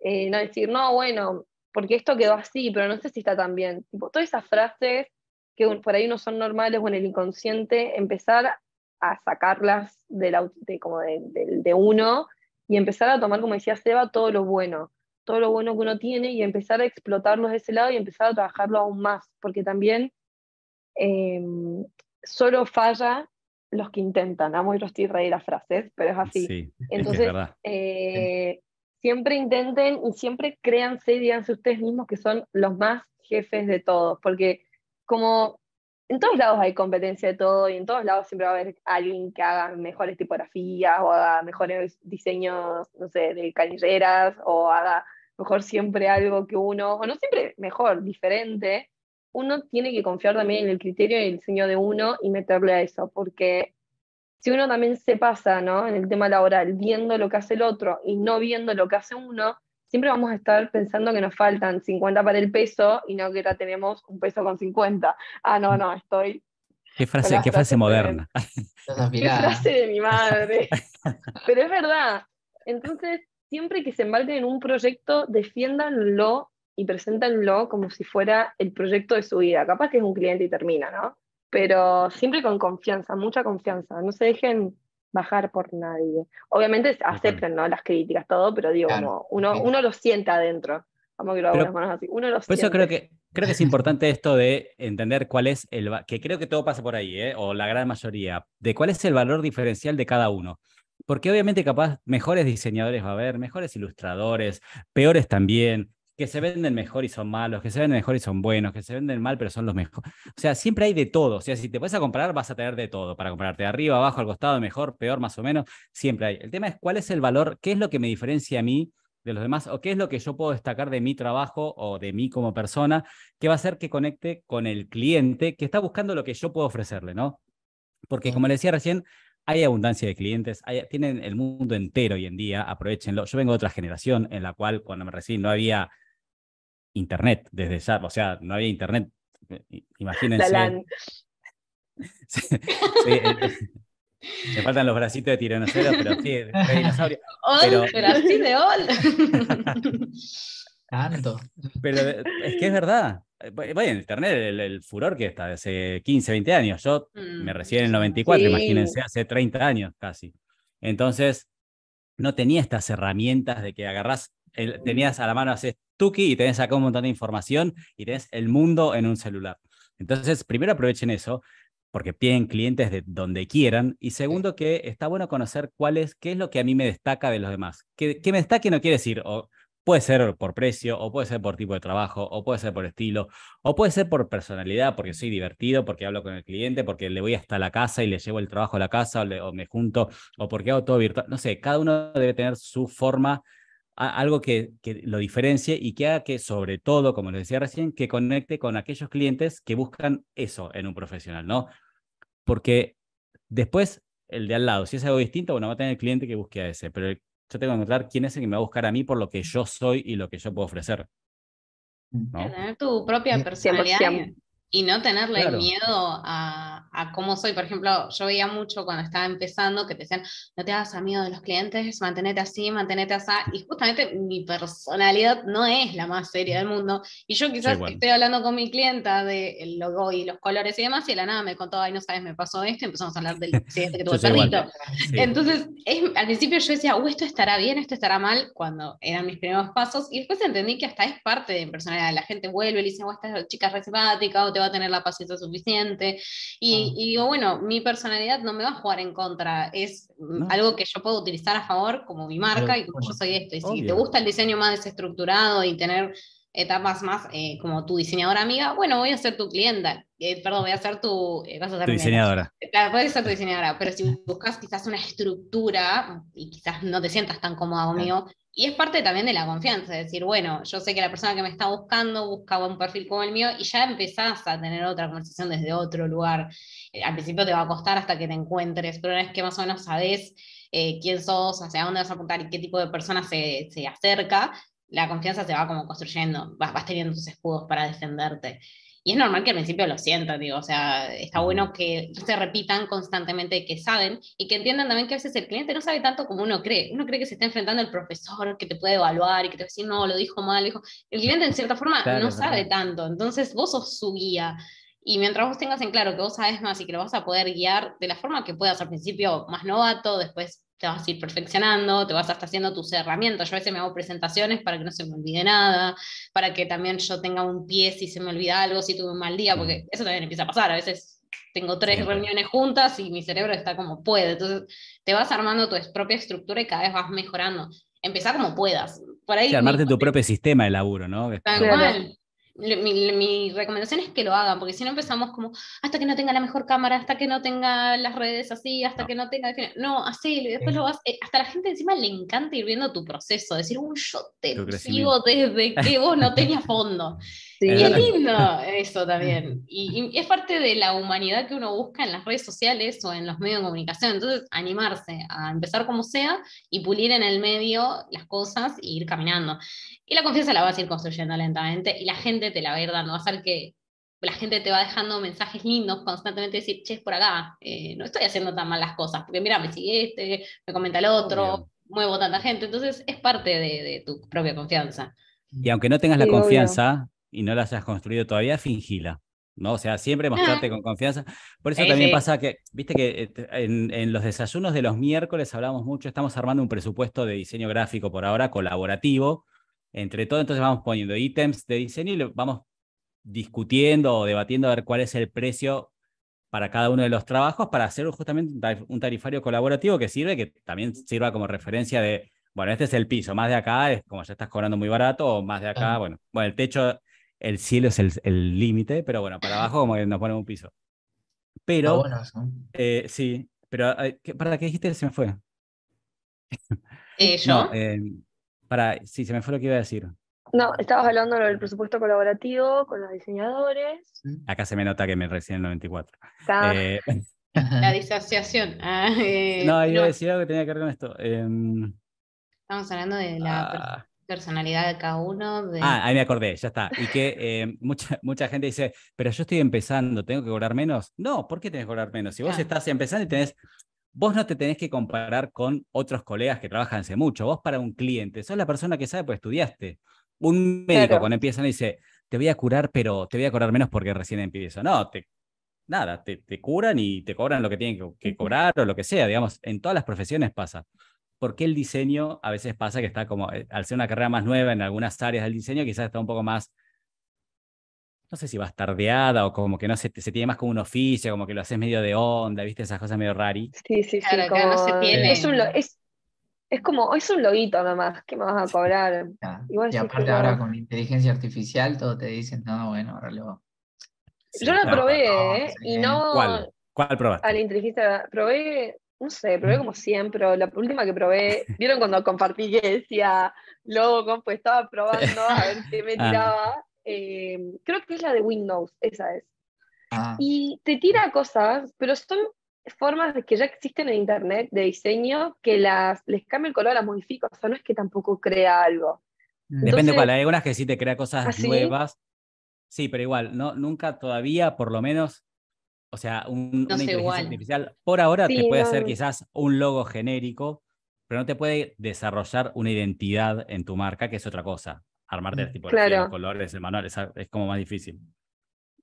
eh, no decir, no, bueno, porque esto quedó así, pero no sé si está tan bien. Tipo, todas esas frases que por ahí no son normales o en el inconsciente, empezar a sacarlas de, como de, uno y empezar a tomar, como decía Seba, todo lo bueno, todo lo bueno que uno tiene y empezar a explotarlos de ese lado y empezar a trabajarlo aún más, porque también em, solo falla los que intentan, amo y los las frases, pero es así. Entonces, eh, siempre intenten y siempre créanse y díganse ustedes mismos que son los más jefes de todos, porque como en todos lados hay competencia de todo y en todos lados siempre va a haber alguien que haga mejores tipografías o haga mejores diseños, no sé, de canilleras o haga mejor siempre algo que uno, o no siempre mejor, diferente. Uno tiene que confiar también en el criterio y el diseño de uno y meterle a eso, porque si uno también se pasa ¿no? en el tema laboral viendo lo que hace el otro y no viendo lo que hace uno, siempre vamos a estar pensando que nos faltan 50 para el peso y no que ya tenemos un peso con 50. Ah, no, no, estoy... Qué frase, qué frase moderna. qué frase de mi madre. (laughs) Pero es verdad. Entonces, siempre que se embarquen en un proyecto, defiéndanlo y preséntanlo como si fuera el proyecto de su vida. Capaz que es un cliente y termina, ¿no? Pero siempre con confianza, mucha confianza. No se dejen bajar por nadie. Obviamente acepten ¿no? las críticas, todo, pero digo, uno, uno lo sienta adentro. así. Uno lo por eso creo que, creo que es importante esto de entender cuál es el... Que creo que todo pasa por ahí, ¿eh? o la gran mayoría, de cuál es el valor diferencial de cada uno. Porque obviamente capaz mejores diseñadores va a haber, mejores ilustradores, peores también, que se venden mejor y son malos, que se venden mejor y son buenos, que se venden mal pero son los mejores. O sea, siempre hay de todo. O sea, si te vas a comprar, vas a tener de todo para comprarte arriba, abajo, al costado, mejor, peor, más o menos. Siempre hay. El tema es cuál es el valor, qué es lo que me diferencia a mí de los demás o qué es lo que yo puedo destacar de mi trabajo o de mí como persona que va a hacer que conecte con el cliente que está buscando lo que yo puedo ofrecerle, ¿no? Porque como le decía recién, hay abundancia de clientes, tienen el mundo entero hoy en día, aprovechenlo. Yo vengo de otra generación en la cual cuando me recién no había internet desde ya, o sea, no había internet, imagínense. (laughs) Eh, eh, me faltan los bracitos de tiranosaurio, pero sí, de dinosaurio. (laughs) Pero... (laughs) pero así de ol. Pero es que es verdad. Eh, bueno, internet, el, furor que está hace 15, 20 años. Yo mm. me recién en el 94, imagínense, hace 30 años casi. Entonces, no tenía estas herramientas de que agarras, tenías a la mano, haces tuki y tenés acá un montón de información y tenés el mundo en un celular. Entonces, primero aprovechen eso, porque piden clientes de donde quieran. Y segundo, que está bueno conocer cuál es, qué es lo que a mí me destaca de los demás. ¿Qué me me Que no quiere decir, o puede ser por precio, o puede ser por tipo de trabajo, o puede ser por estilo, o puede ser por personalidad, porque soy divertido, porque hablo con el cliente, porque le voy hasta la casa y le llevo el trabajo a la casa, o, o me junto, o porque hago todo virtual. No sé, cada uno debe tener su forma algo que, lo diferencie y que haga que, sobre todo, como les decía recién, que conecte con aquellos clientes que buscan eso en un profesional, ¿no? Porque después, el de al lado, si es algo distinto, bueno, va a tener el cliente que busque a ese, pero yo tengo que encontrar quién es el que me va a buscar a mí por lo que yo soy y lo que yo puedo ofrecer. ¿no? Tener tu propia personalidad. Y no tenerle miedo a, cómo soy. Por ejemplo, yo veía mucho cuando estaba empezando que te decían, no te hagas miedo de los clientes, mantenete así, mantenete así. Y justamente mi personalidad no es la más seria del mundo. Y yo quizás estoy hablando con mi clienta de el logo y los colores y demás, y la nada me contó, ay, no sabes, me pasó esto, empezamos a hablar del accidente que (laughs) tuvo el perrito. Entonces, al principio yo decía, esto estará bien, esto estará mal, cuando eran mis primeros pasos. Y después entendí que hasta es parte de mi personalidad. La gente vuelve y le dice, uy, oh, esta chica es re o te va a tener la paciencia suficiente. Y, digo, bueno, mi personalidad no me va a jugar en contra, es mm, algo que yo puedo utilizar a favor como mi marca y como yo soy esto. Y si te gusta el diseño más desestructurado y tener etapas más eh, como tu diseñadora amiga, bueno, voy a ser tu clienta, eh, perdón, voy a ser tu, eh, vas a ser tu diseñadora. puedes ser diseñadora, pero si buscas quizás una estructura y quizás no te sientas tan cómoda conmigo, y es parte también de la confianza, es decir, bueno, yo sé que la persona que me está buscando buscaba un perfil como el mío y ya empezás a tener otra conversación desde otro lugar. Eh, al principio te va a costar hasta que te encuentres, pero una vez que más o menos sabes eh, quién sos, hacia dónde vas a apuntar y qué tipo de persona se, se acerca, la confianza se va como construyendo, vas, vas teniendo tus escudos para defenderte. Y es normal que al principio lo sientan, digo, o sea, está bueno que se repitan constantemente que saben y que entiendan también que a veces el cliente no sabe tanto como uno cree. Uno cree que se está enfrentando al profesor, que te puede evaluar y que te va a decir, no, lo dijo mal, dijo. El cliente en cierta forma no sabe tanto, entonces vos sos su guía. Y mientras vos tengas en claro que vos sabes más y que lo vas a poder guiar de la forma que puedas, al principio más novato, después te vas a ir perfeccionando, te vas hasta haciendo tus herramientas. Yo a veces me hago presentaciones para que no se me olvide nada, para que también yo tenga un pie si se me olvida algo, si tuve un mal día, porque mm. eso también empieza a pasar. A veces tengo tres reuniones juntas y mi cerebro está como puede. Entonces te vas armando tu propia estructura y cada vez vas mejorando. empezar como puedas. Por armarte tu propio sistema de laburo, ¿no? Tal mi, mi, recomendación es que lo hagan, porque si no empezamos como, hasta que no tenga la mejor cámara, hasta que no tenga las redes así, hasta que no tenga... No, así, después lo vas... Eh, hasta la gente encima le encanta ir viendo tu proceso, decir, un yo te sigo desde que vos no tenías fondo. (laughs) Sí. Y es lindo eso también. Y, es parte de la humanidad que uno busca en las redes sociales o en los medios de comunicación. Entonces, animarse a empezar como sea y pulir en el medio las cosas e ir caminando. Y la confianza la vas a ir construyendo lentamente y la gente te la va a ir dando. Va a ser que la gente te va dejando mensajes lindos constantemente, decir, che, es por acá, eh, no estoy haciendo tan mal las cosas, porque mira, me sigue este, me comenta el otro, muevo tanta gente. Entonces, es parte de, tu propia confianza. Y aunque no tengas la confianza, y no las has construido todavía, fingila. ¿no? O sea, siempre ah. mostrarte con confianza. Por eso también pasa que, viste que eh, en, los desayunos de los miércoles hablamos mucho, estamos armando un presupuesto de diseño gráfico por ahora colaborativo, entre todo, entonces vamos poniendo ítems de diseño y vamos discutiendo o debatiendo a ver cuál es el precio para cada uno de los trabajos para hacer justamente un tarifario colaborativo que sirve, que también sirva como referencia de, bueno, este es el piso, más de acá es como ya estás cobrando muy barato o más de acá, bueno, bueno, el techo el cielo es el límite, pero bueno, para abajo como que nos ponen un piso. Pero, eh, sí, pero eh, para qué dijiste se me fue. Eh, (laughs) yo? para, sí, se me fue lo que iba a decir. No, estabas hablando del presupuesto colaborativo con los diseñadores. Mm. Acá se me nota que me recién el 94. (laughs) (laughs) la disociación. Ah, no, iba a decir algo que tenía que ver con esto. Em, Estamos hablando de la ah, personalidad de cada uno. De... Ah, ahí me acordé, ya está. Y que eh, (laughs) mucha, mucha gente dice, pero yo estoy empezando, ¿tengo que cobrar menos? No, ¿por qué tenés que cobrar menos? Si vos estás empezando y tenés vos no te tenés que comparar con otros colegas que trabajan hace mucho. Vos para un cliente, sos la persona que sabe, pues estudiaste. Un médico cuando cuando empiezan dice, te voy a curar, pero te voy a cobrar menos porque recién empiezo. No, te, nada, te, te curan y te cobran lo que tienen que, que, cobrar o lo que sea. Digamos, en todas las profesiones pasa por el diseño a veces pasa que está como, eh, al ser una carrera más nueva en algunas áreas del diseño, quizás está un poco más, no sé si bastardeada o como que no se, tiene más como un oficio, como que lo haces medio de onda, viste esas cosas medio rari. Sí, sí, sí. Es, como, es un loguito nomás, que me vas a cobrar? y aparte ahora con inteligencia artificial todo te dicen, no, bueno, ahora lo... Yo la probé, ¿eh? Y no... ¿Cuál? ¿Cuál probaste? A la probé no sé, probé como siempre, mm. la última que probé, (laughs) ¿vieron cuando compartí que decía logo, pues estaba probando a ver qué me (laughs) ah. tiraba? Em, creo que es la de Windows, esa es. Ah. Y te tira cosas, pero son formas que ya existen en internet de diseño que las, les cambia el color, las modifico, o sea, no es que tampoco crea algo. Mm. Depende cuál, hay algunas que sí te crea cosas ¿Ah, nuevas. Sí, pero igual, no, nunca todavía, por lo menos, o sea, un, una inteligencia artificial por ahora te puede hacer quizás un logo genérico, pero no te puede desarrollar una identidad en tu marca, que es otra cosa. Armar el mm, tipo de colores, el manual, ah, es, como más difícil.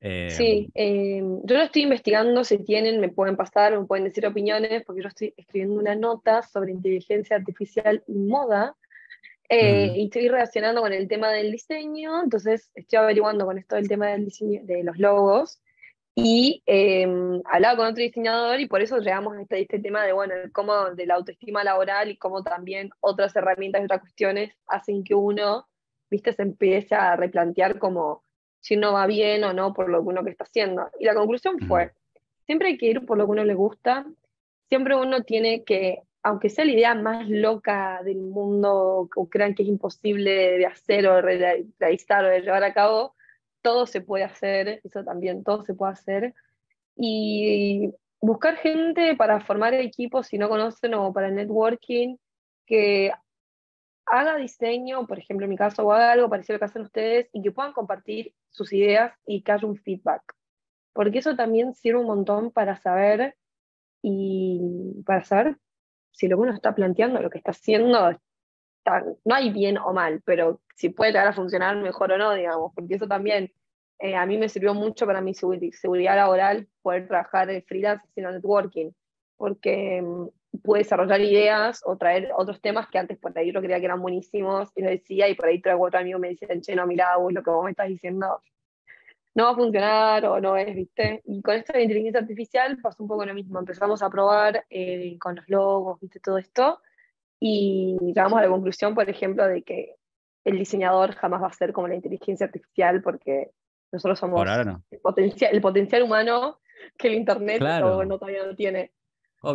sí, em, eh, yo lo estoy investigando, si tienen me pueden pasar, me pueden decir opiniones, porque yo estoy escribiendo una nota sobre inteligencia artificial y moda, eh, y estoy reaccionando con el tema del diseño, entonces estoy averiguando con esto del tema del diseño, de los logos, y hablaba em, con otro diseñador y por eso llegamos a este, este tema de, bueno, cómo de la autoestima laboral y cómo también otras herramientas y otras cuestiones hacen que uno, viste, se empiece a replantear como si uno va bien o no por lo que uno que está haciendo. Y la conclusión fue, siempre hay que ir por lo que uno le gusta, siempre uno tiene que, aunque sea la idea más loca del mundo o crean que es imposible de hacer o de realizar o de llevar a cabo, todo se puede hacer, eso también, todo se puede hacer. Y buscar gente para formar equipos si no conocen o para networking que haga diseño, por ejemplo en mi caso, o haga algo parecido a lo que hacen ustedes y que puedan compartir sus ideas y que haya un feedback. Porque eso también sirve un montón para saber y para saber si lo que uno está planteando, lo que está haciendo, no hay bien o mal, pero si puede llegar a funcionar mejor o no, digamos, porque eso también eh, a mí me sirvió mucho para mi seguridad laboral poder trabajar en freelance haciendo networking, porque mm, pude desarrollar ideas o traer otros temas que antes por ahí yo creía que eran buenísimos y lo decía y por ahí traigo otro amigo y me decía che, no, mira, vos lo que vos me estás diciendo no va a funcionar o no es, ¿viste? Y con esto de inteligencia artificial pasó un poco lo mismo, empezamos a probar eh, con los logos, ¿viste? Todo esto y llegamos a la conclusión, por ejemplo, de que el diseñador jamás va a ser como la inteligencia artificial porque nosotros somos el, potencial, el potencial humano que el Internet no, todavía no tiene.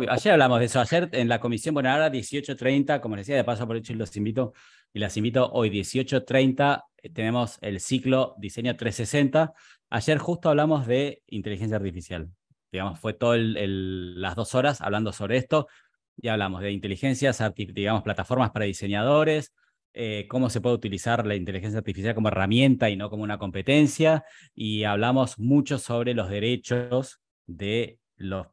ayer hablamos de eso, ayer en la comisión, bueno, ahora 18.30, como decía, de paso por hecho los invito y las invito hoy 18.30, eh, tenemos el ciclo Diseño 360. Ayer justo hablamos de inteligencia artificial, digamos, fue todo las dos horas hablando sobre esto. Ya hablamos de inteligencias, digamos, plataformas para diseñadores, eh, cómo se puede utilizar la inteligencia artificial como herramienta y no como una competencia. Y hablamos mucho sobre los derechos de los...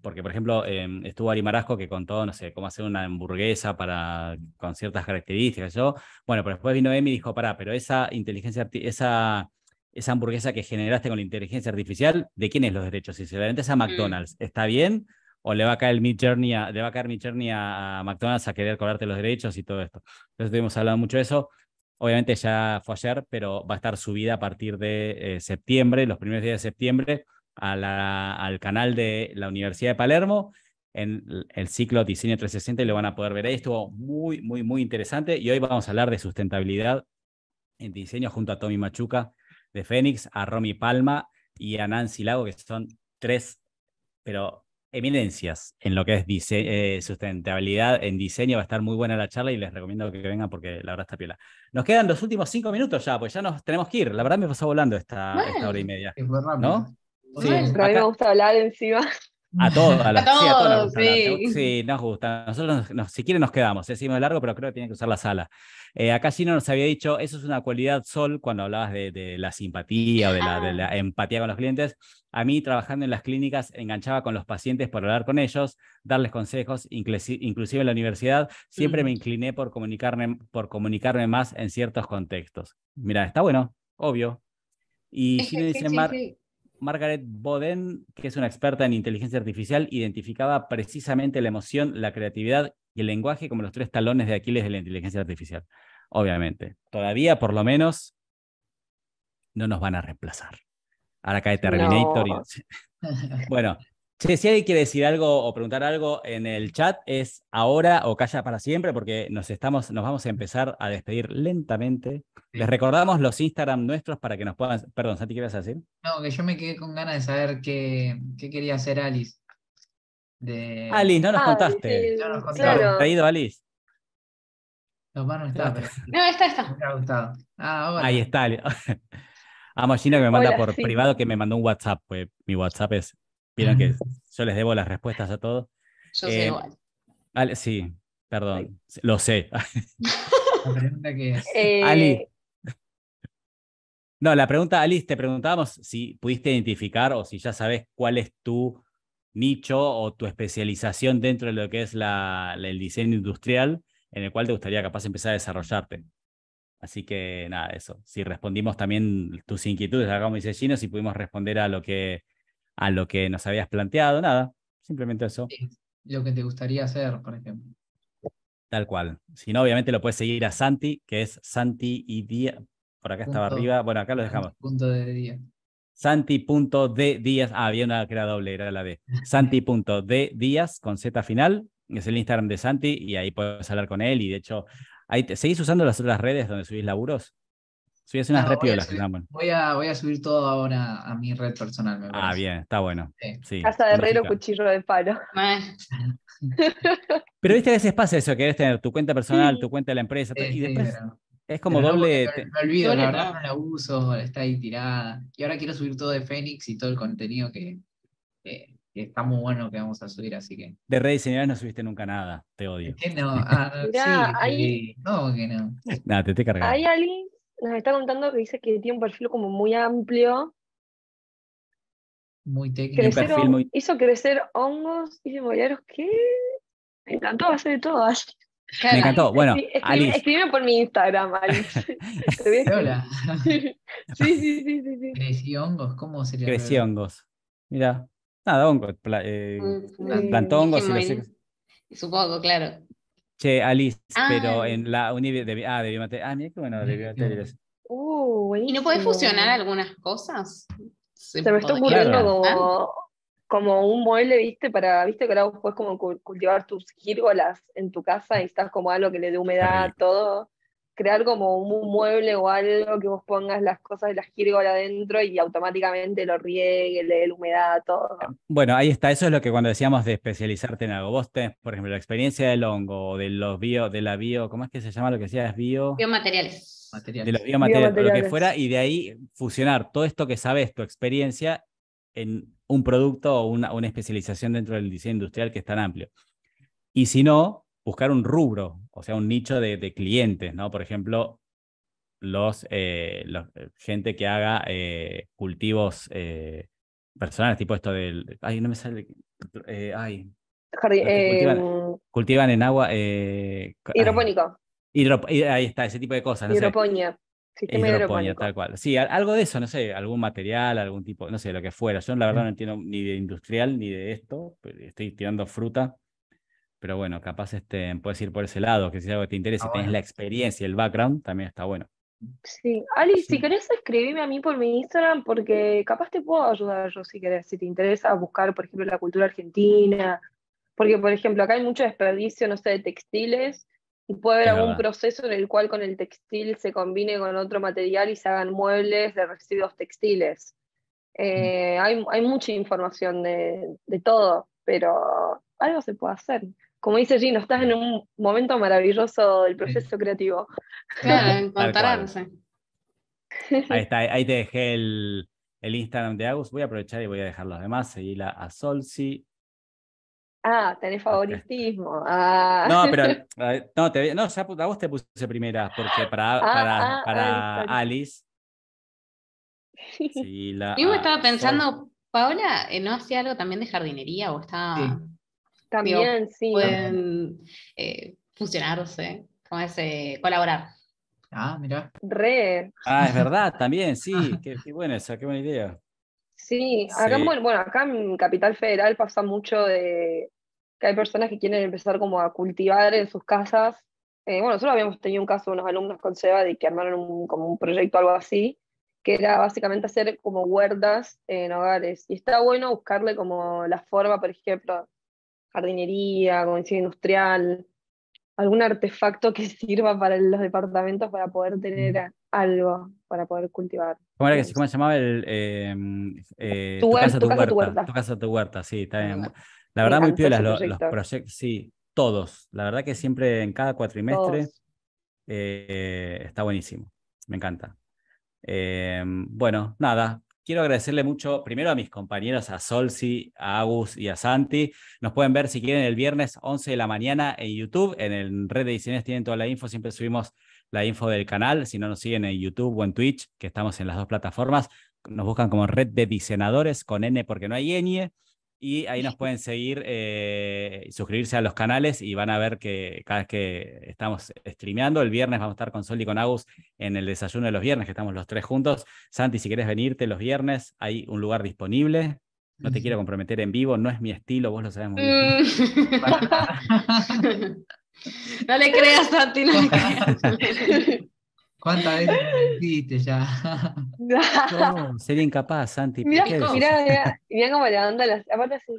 Porque, por ejemplo, em, estuvo Ari Marasco que contó, no sé, cómo hacer una hamburguesa para, con ciertas características. Yo, bueno, pero después vino Emi y dijo, pará, pero esa inteligencia, esa, esa hamburguesa que generaste con la inteligencia artificial, ¿de quién es los derechos? Si se a mm. McDonald's, ¿está bien? o le va a caer el Journey a, va a caer a McDonald's a querer cobrarte los derechos y todo esto. Entonces hemos hablado mucho de eso. Obviamente ya fue ayer, pero va a estar subida a partir de eh, septiembre, los primeros días de septiembre, al canal de la Universidad de Palermo en el ciclo Diseño 360 y lo van a poder ver ahí. Estuvo muy, muy, muy interesante. Y hoy vamos a hablar de sustentabilidad en diseño junto a Tommy Machuca de Fénix, a Romy Palma y a Nancy Lago, que son tres, pero eminencias en lo que es eh, sustentabilidad en diseño. Va a estar muy buena la charla y les recomiendo que vengan porque la verdad está piola. Nos quedan los últimos cinco minutos ya, pues ya nos tenemos que ir. La verdad me pasó volando esta, hora y media. Es ¿No? Sí, pero a mí me gusta hablar encima. (laughs) A todas todos, sí, sí. nos gusta. Nosotros, si quieren, nos quedamos. ¿eh? es de largo, pero creo que tiene que usar la sala. Eh, acá Gino nos había dicho, eso es una cualidad sol cuando hablabas de, la simpatía o de la, ah. empatía con los clientes. A mí, trabajando en las clínicas, enganchaba con los pacientes por hablar con ellos, darles consejos, inclusive en la universidad. Siempre me mm. incliné por comunicarme, por comunicarme más en ciertos contextos. Mira, está bueno, obvio. Y Gino dice, Mar, Margaret Boden, que es una experta en inteligencia artificial, identificaba precisamente la emoción, la creatividad y el lenguaje como los tres talones de Aquiles de la inteligencia artificial. Obviamente, todavía por lo menos no nos van a reemplazar. Ahora cae Terminator. No. Y... (laughs) bueno, si alguien quiere decir algo o preguntar algo en el chat, es ahora o calla para siempre, porque nos, estamos, nos vamos a empezar a despedir lentamente. Les recordamos los Instagram nuestros para que nos puedan. Perdón, Santi, ¿qué ibas a decir? No, que yo me quedé con ganas de saber qué, qué quería hacer Alice. De... Alice, no nos contaste. Sí, no nos contaste. ido Alice? No, no está, No, está, está. Me ha ah, Ahí está. (laughs) Amo que me manda por privado que me mandó un WhatsApp, pues mi WhatsApp es que mm. yo les debo las respuestas a todos. Yo sé eh, igual. sí, perdón, lo sé. (laughs) la pregunta que es. Eh, no, la pregunta, Alice, te preguntábamos si pudiste identificar o si ya sabes cuál es tu nicho o tu especialización dentro de lo que es la, el diseño industrial en el cual te gustaría capaz empezar a desarrollarte. Así que nada, eso. Si respondimos también tus inquietudes, acá como dice si pudimos responder a lo que a lo que nos habías planteado, nada, simplemente eso. lo que te gustaría hacer, por ejemplo. Tal cual. Si no, obviamente lo puedes seguir a Santi, que es Santi y día Por acá estaba arriba. Bueno, acá lo dejamos. Punto de de Díaz. Ah, había una que era doble, era la (laughs) punto de Díaz con Z final. Es el Instagram de Santi y ahí puedes hablar con él. Y de hecho, ahí ¿seguís usando las otras redes donde subís laburos? hacer unas repiolas. Voy, voy a, voy, a, subir todo ahora a mi red personal. ah, bien, está bueno. Sí. Casa de herrero, cuchillo de palo. Eh. pero viste a veces pasa eso, que debes tener tu cuenta personal, tu cuenta de la empresa, y después es como doble... me, olvido, la verdad, no la uso, está ahí tirada. Y ahora quiero subir todo de Fénix y todo el contenido que, está muy bueno que vamos a subir, así que... De señores no subiste nunca nada, te odio. no, (laughs) ah, no, que no. Nada, te cargado. Hay alguien nos está contando que dice que tiene un perfil como muy amplio. Muy técnico. Hizo crecer hongos y molleros. ¿Qué? Me encantó hacer de todo. Me encantó. Bueno, Escríbeme por mi Instagram, Alice. (laughs) Hola. (laughs) sí, sí, sí, sí, Crecí hongos, ¿cómo sería? Crecí hongos. Mira, nada, hongos. Eh, mm, plantó hongos y los... Supongo, claro. Che, Alice, pero ah. en la Univ ah, de Biomaterial. Ah, mira qué bueno, de mm, Biomateriales. Mm. Uh, ¿Y no puedes fusionar algunas cosas? Se, me está ocurriendo como, como, un mueble, ¿viste? Para, ¿viste? Que ahora puedes como cultivar tus gírgolas en tu casa y estás como algo que le dé humedad, a todo crear como un mueble o algo que vos pongas las cosas de las jirgo adentro y automáticamente lo riegue, le dé humedad, todo. Bueno, ahí está, eso es lo que cuando decíamos de especializarte en algo. Vos tenés, por ejemplo, la experiencia del hongo, de los bio, de la bio, ¿cómo es que se llama lo que decías? Bio... Biomateriales. De los biomateriales, biomateriales. lo que fuera, y de ahí fusionar todo esto que sabes, tu experiencia, en un producto o una, una especialización dentro del diseño industrial que es tan amplio. Y si no, buscar un rubro, o sea, un nicho de, clientes, ¿no? Por ejemplo, los, eh, eh, gente que haga eh, cultivos personales, tipo esto del, ay, no me sale, ay. Em, cultivan, en agua. hidropónico. ahí está, ese tipo de cosas. No hidroponía. Sistema hidroponía, tal cual. Sí, algo de eso, no sé, algún material, algún tipo, no sé, lo que fuera. Yo la verdad mm. no entiendo ni de industrial ni de esto, estoy tirando fruta. Pero bueno, capaz este, puedes ir por ese lado, que si es algo que te interesa, y ah, tenés la experiencia, y el background, también está bueno. Sí, Ali, si querés escribirme a mí por mi Instagram, porque capaz te puedo ayudar yo si querés, si te interesa buscar, por ejemplo, la cultura argentina, porque por ejemplo, acá hay mucho desperdicio, no sé, de textiles, y puede haber algún proceso en el cual con el textil se combine con otro material y se hagan muebles de residuos textiles. Mm. Eh, hay, mucha información de, de todo, pero algo se puede hacer como dice Gino, estás en un momento maravilloso del proceso (laughs) creativo. Claro, encontrarse. (laughs) Ahí está, ahí te dejé el, Instagram de Agus. Voy a aprovechar y voy a dejar los demás. Seguíla a Solsi. Ah, tenés favoritismo. Ah. No, pero (laughs) no, te, no, a vos te puse primera, porque para, ah, para, ah, Alice. Yo me estaba pensando, Paola, ¿no hacía algo también de jardinería o estaba.? También, sí. Pueden eh, funcionarse, como ese, colaborar. Ah, mira. Re. Ah, es verdad, también, sí. (laughs) qué, buena esa, qué buena idea. Sí, acá, Bueno, acá en Capital Federal pasa mucho de que hay personas que quieren empezar como a cultivar en sus casas. Eh, bueno, nosotros habíamos tenido un caso de unos alumnos con Seba de que armaron un, como un proyecto algo así, que era básicamente hacer como huertas en hogares. Y está bueno buscarle como la forma, por ejemplo, jardinería, decía, industrial, algún artefacto que (laughs) sirva para los departamentos para poder tener mm. algo, para poder cultivar. ¿Cómo, era que, se llamaba el... Em, eh, tu, casa, tu, huerta, tu casa, tu huerta, sí, está bien. la verdad, muy piola los, proyectos, sí, todos. La verdad que siempre en cada cuatrimestre eh, está buenísimo, me encanta. Em, bueno, nada, Quiero agradecerle mucho primero a mis compañeros, a Solsi, a Agus y a Santi. Nos pueden ver si quieren el viernes 11 de la mañana en YouTube. En el red de diseñadores tienen toda la info. Siempre subimos la info del canal. Si no nos siguen en YouTube o en Twitch, que estamos en las dos plataformas, nos buscan como red de diseñadores con N porque no hay ñ. Y ahí nos pueden seguir, eh, suscribirse a los canales y van a ver que cada vez que estamos streameando, el viernes vamos a estar con Sol y con Agus en el desayuno de los viernes, que estamos los tres juntos. Santi, si quieres venirte los viernes, hay un lugar disponible. No te quiero comprometer en vivo, no es mi estilo, vos lo sabes muy bien. Mm. (laughs) (laughs) no le creas, Santi, (laughs) ¿Cuántas veces ya? (laughs) sería incapaz, Santi. Mirá, cómo, le andan las. Aparte así.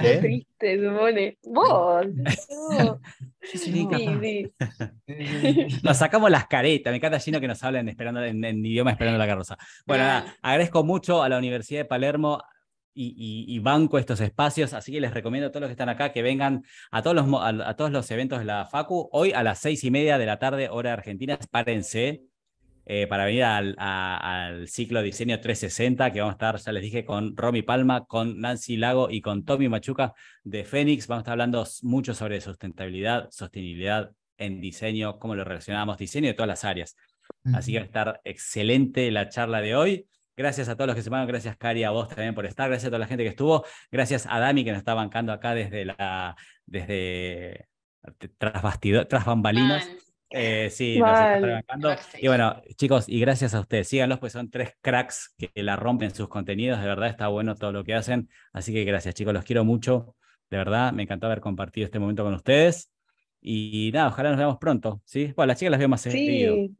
qué triste, supone. Vos. (laughs) Nos sacamos las caretas. Me encanta lleno que nos hablen esperando en, en idioma esperando la carroza. Bueno, ah. nada, agradezco mucho a la Universidad de Palermo, y, banco estos espacios, así que les recomiendo a todos los que están acá que vengan a todos los, a, todos los eventos de la FACU. Hoy a las seis y media de la tarde, hora de argentina, párense eh, para venir al, al, ciclo Diseño 360, que vamos a estar, ya les dije, con Romy Palma, con Nancy Lago y con Tommy Machuca de Fénix. Vamos a estar hablando mucho sobre sustentabilidad, sostenibilidad en diseño, cómo lo relacionamos, diseño de todas las áreas. Así que va a estar excelente la charla de hoy. Gracias a todos los que se van, gracias Cari, a vos también por estar, gracias a toda la gente que estuvo, gracias a Dami que nos está bancando acá desde la, desde tras, tras bambalinas. Eh, sí, nos está bancando. Y bueno, chicos, y gracias a ustedes. Síganlos, pues son tres cracks que la rompen sus contenidos. De verdad está bueno todo lo que hacen. Así que gracias, chicos. Los quiero mucho. De verdad, me encantó haber compartido este momento con ustedes. Y nada, ojalá nos veamos pronto, ¿sí? Bueno, las chicas las veo más (laughs) Sí,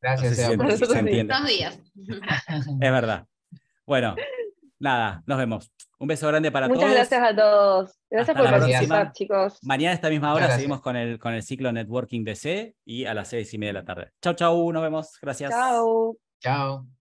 gracias. días. Es verdad. Bueno, nada, nos vemos. Un beso grande para todos. Muchas gracias a todos. Gracias por participar, chicos. Mañana a esta misma hora seguimos con el, con el ciclo Networking DC y a las seis y media de la tarde. Chau, chau, nos vemos. Gracias. Chau. Chao.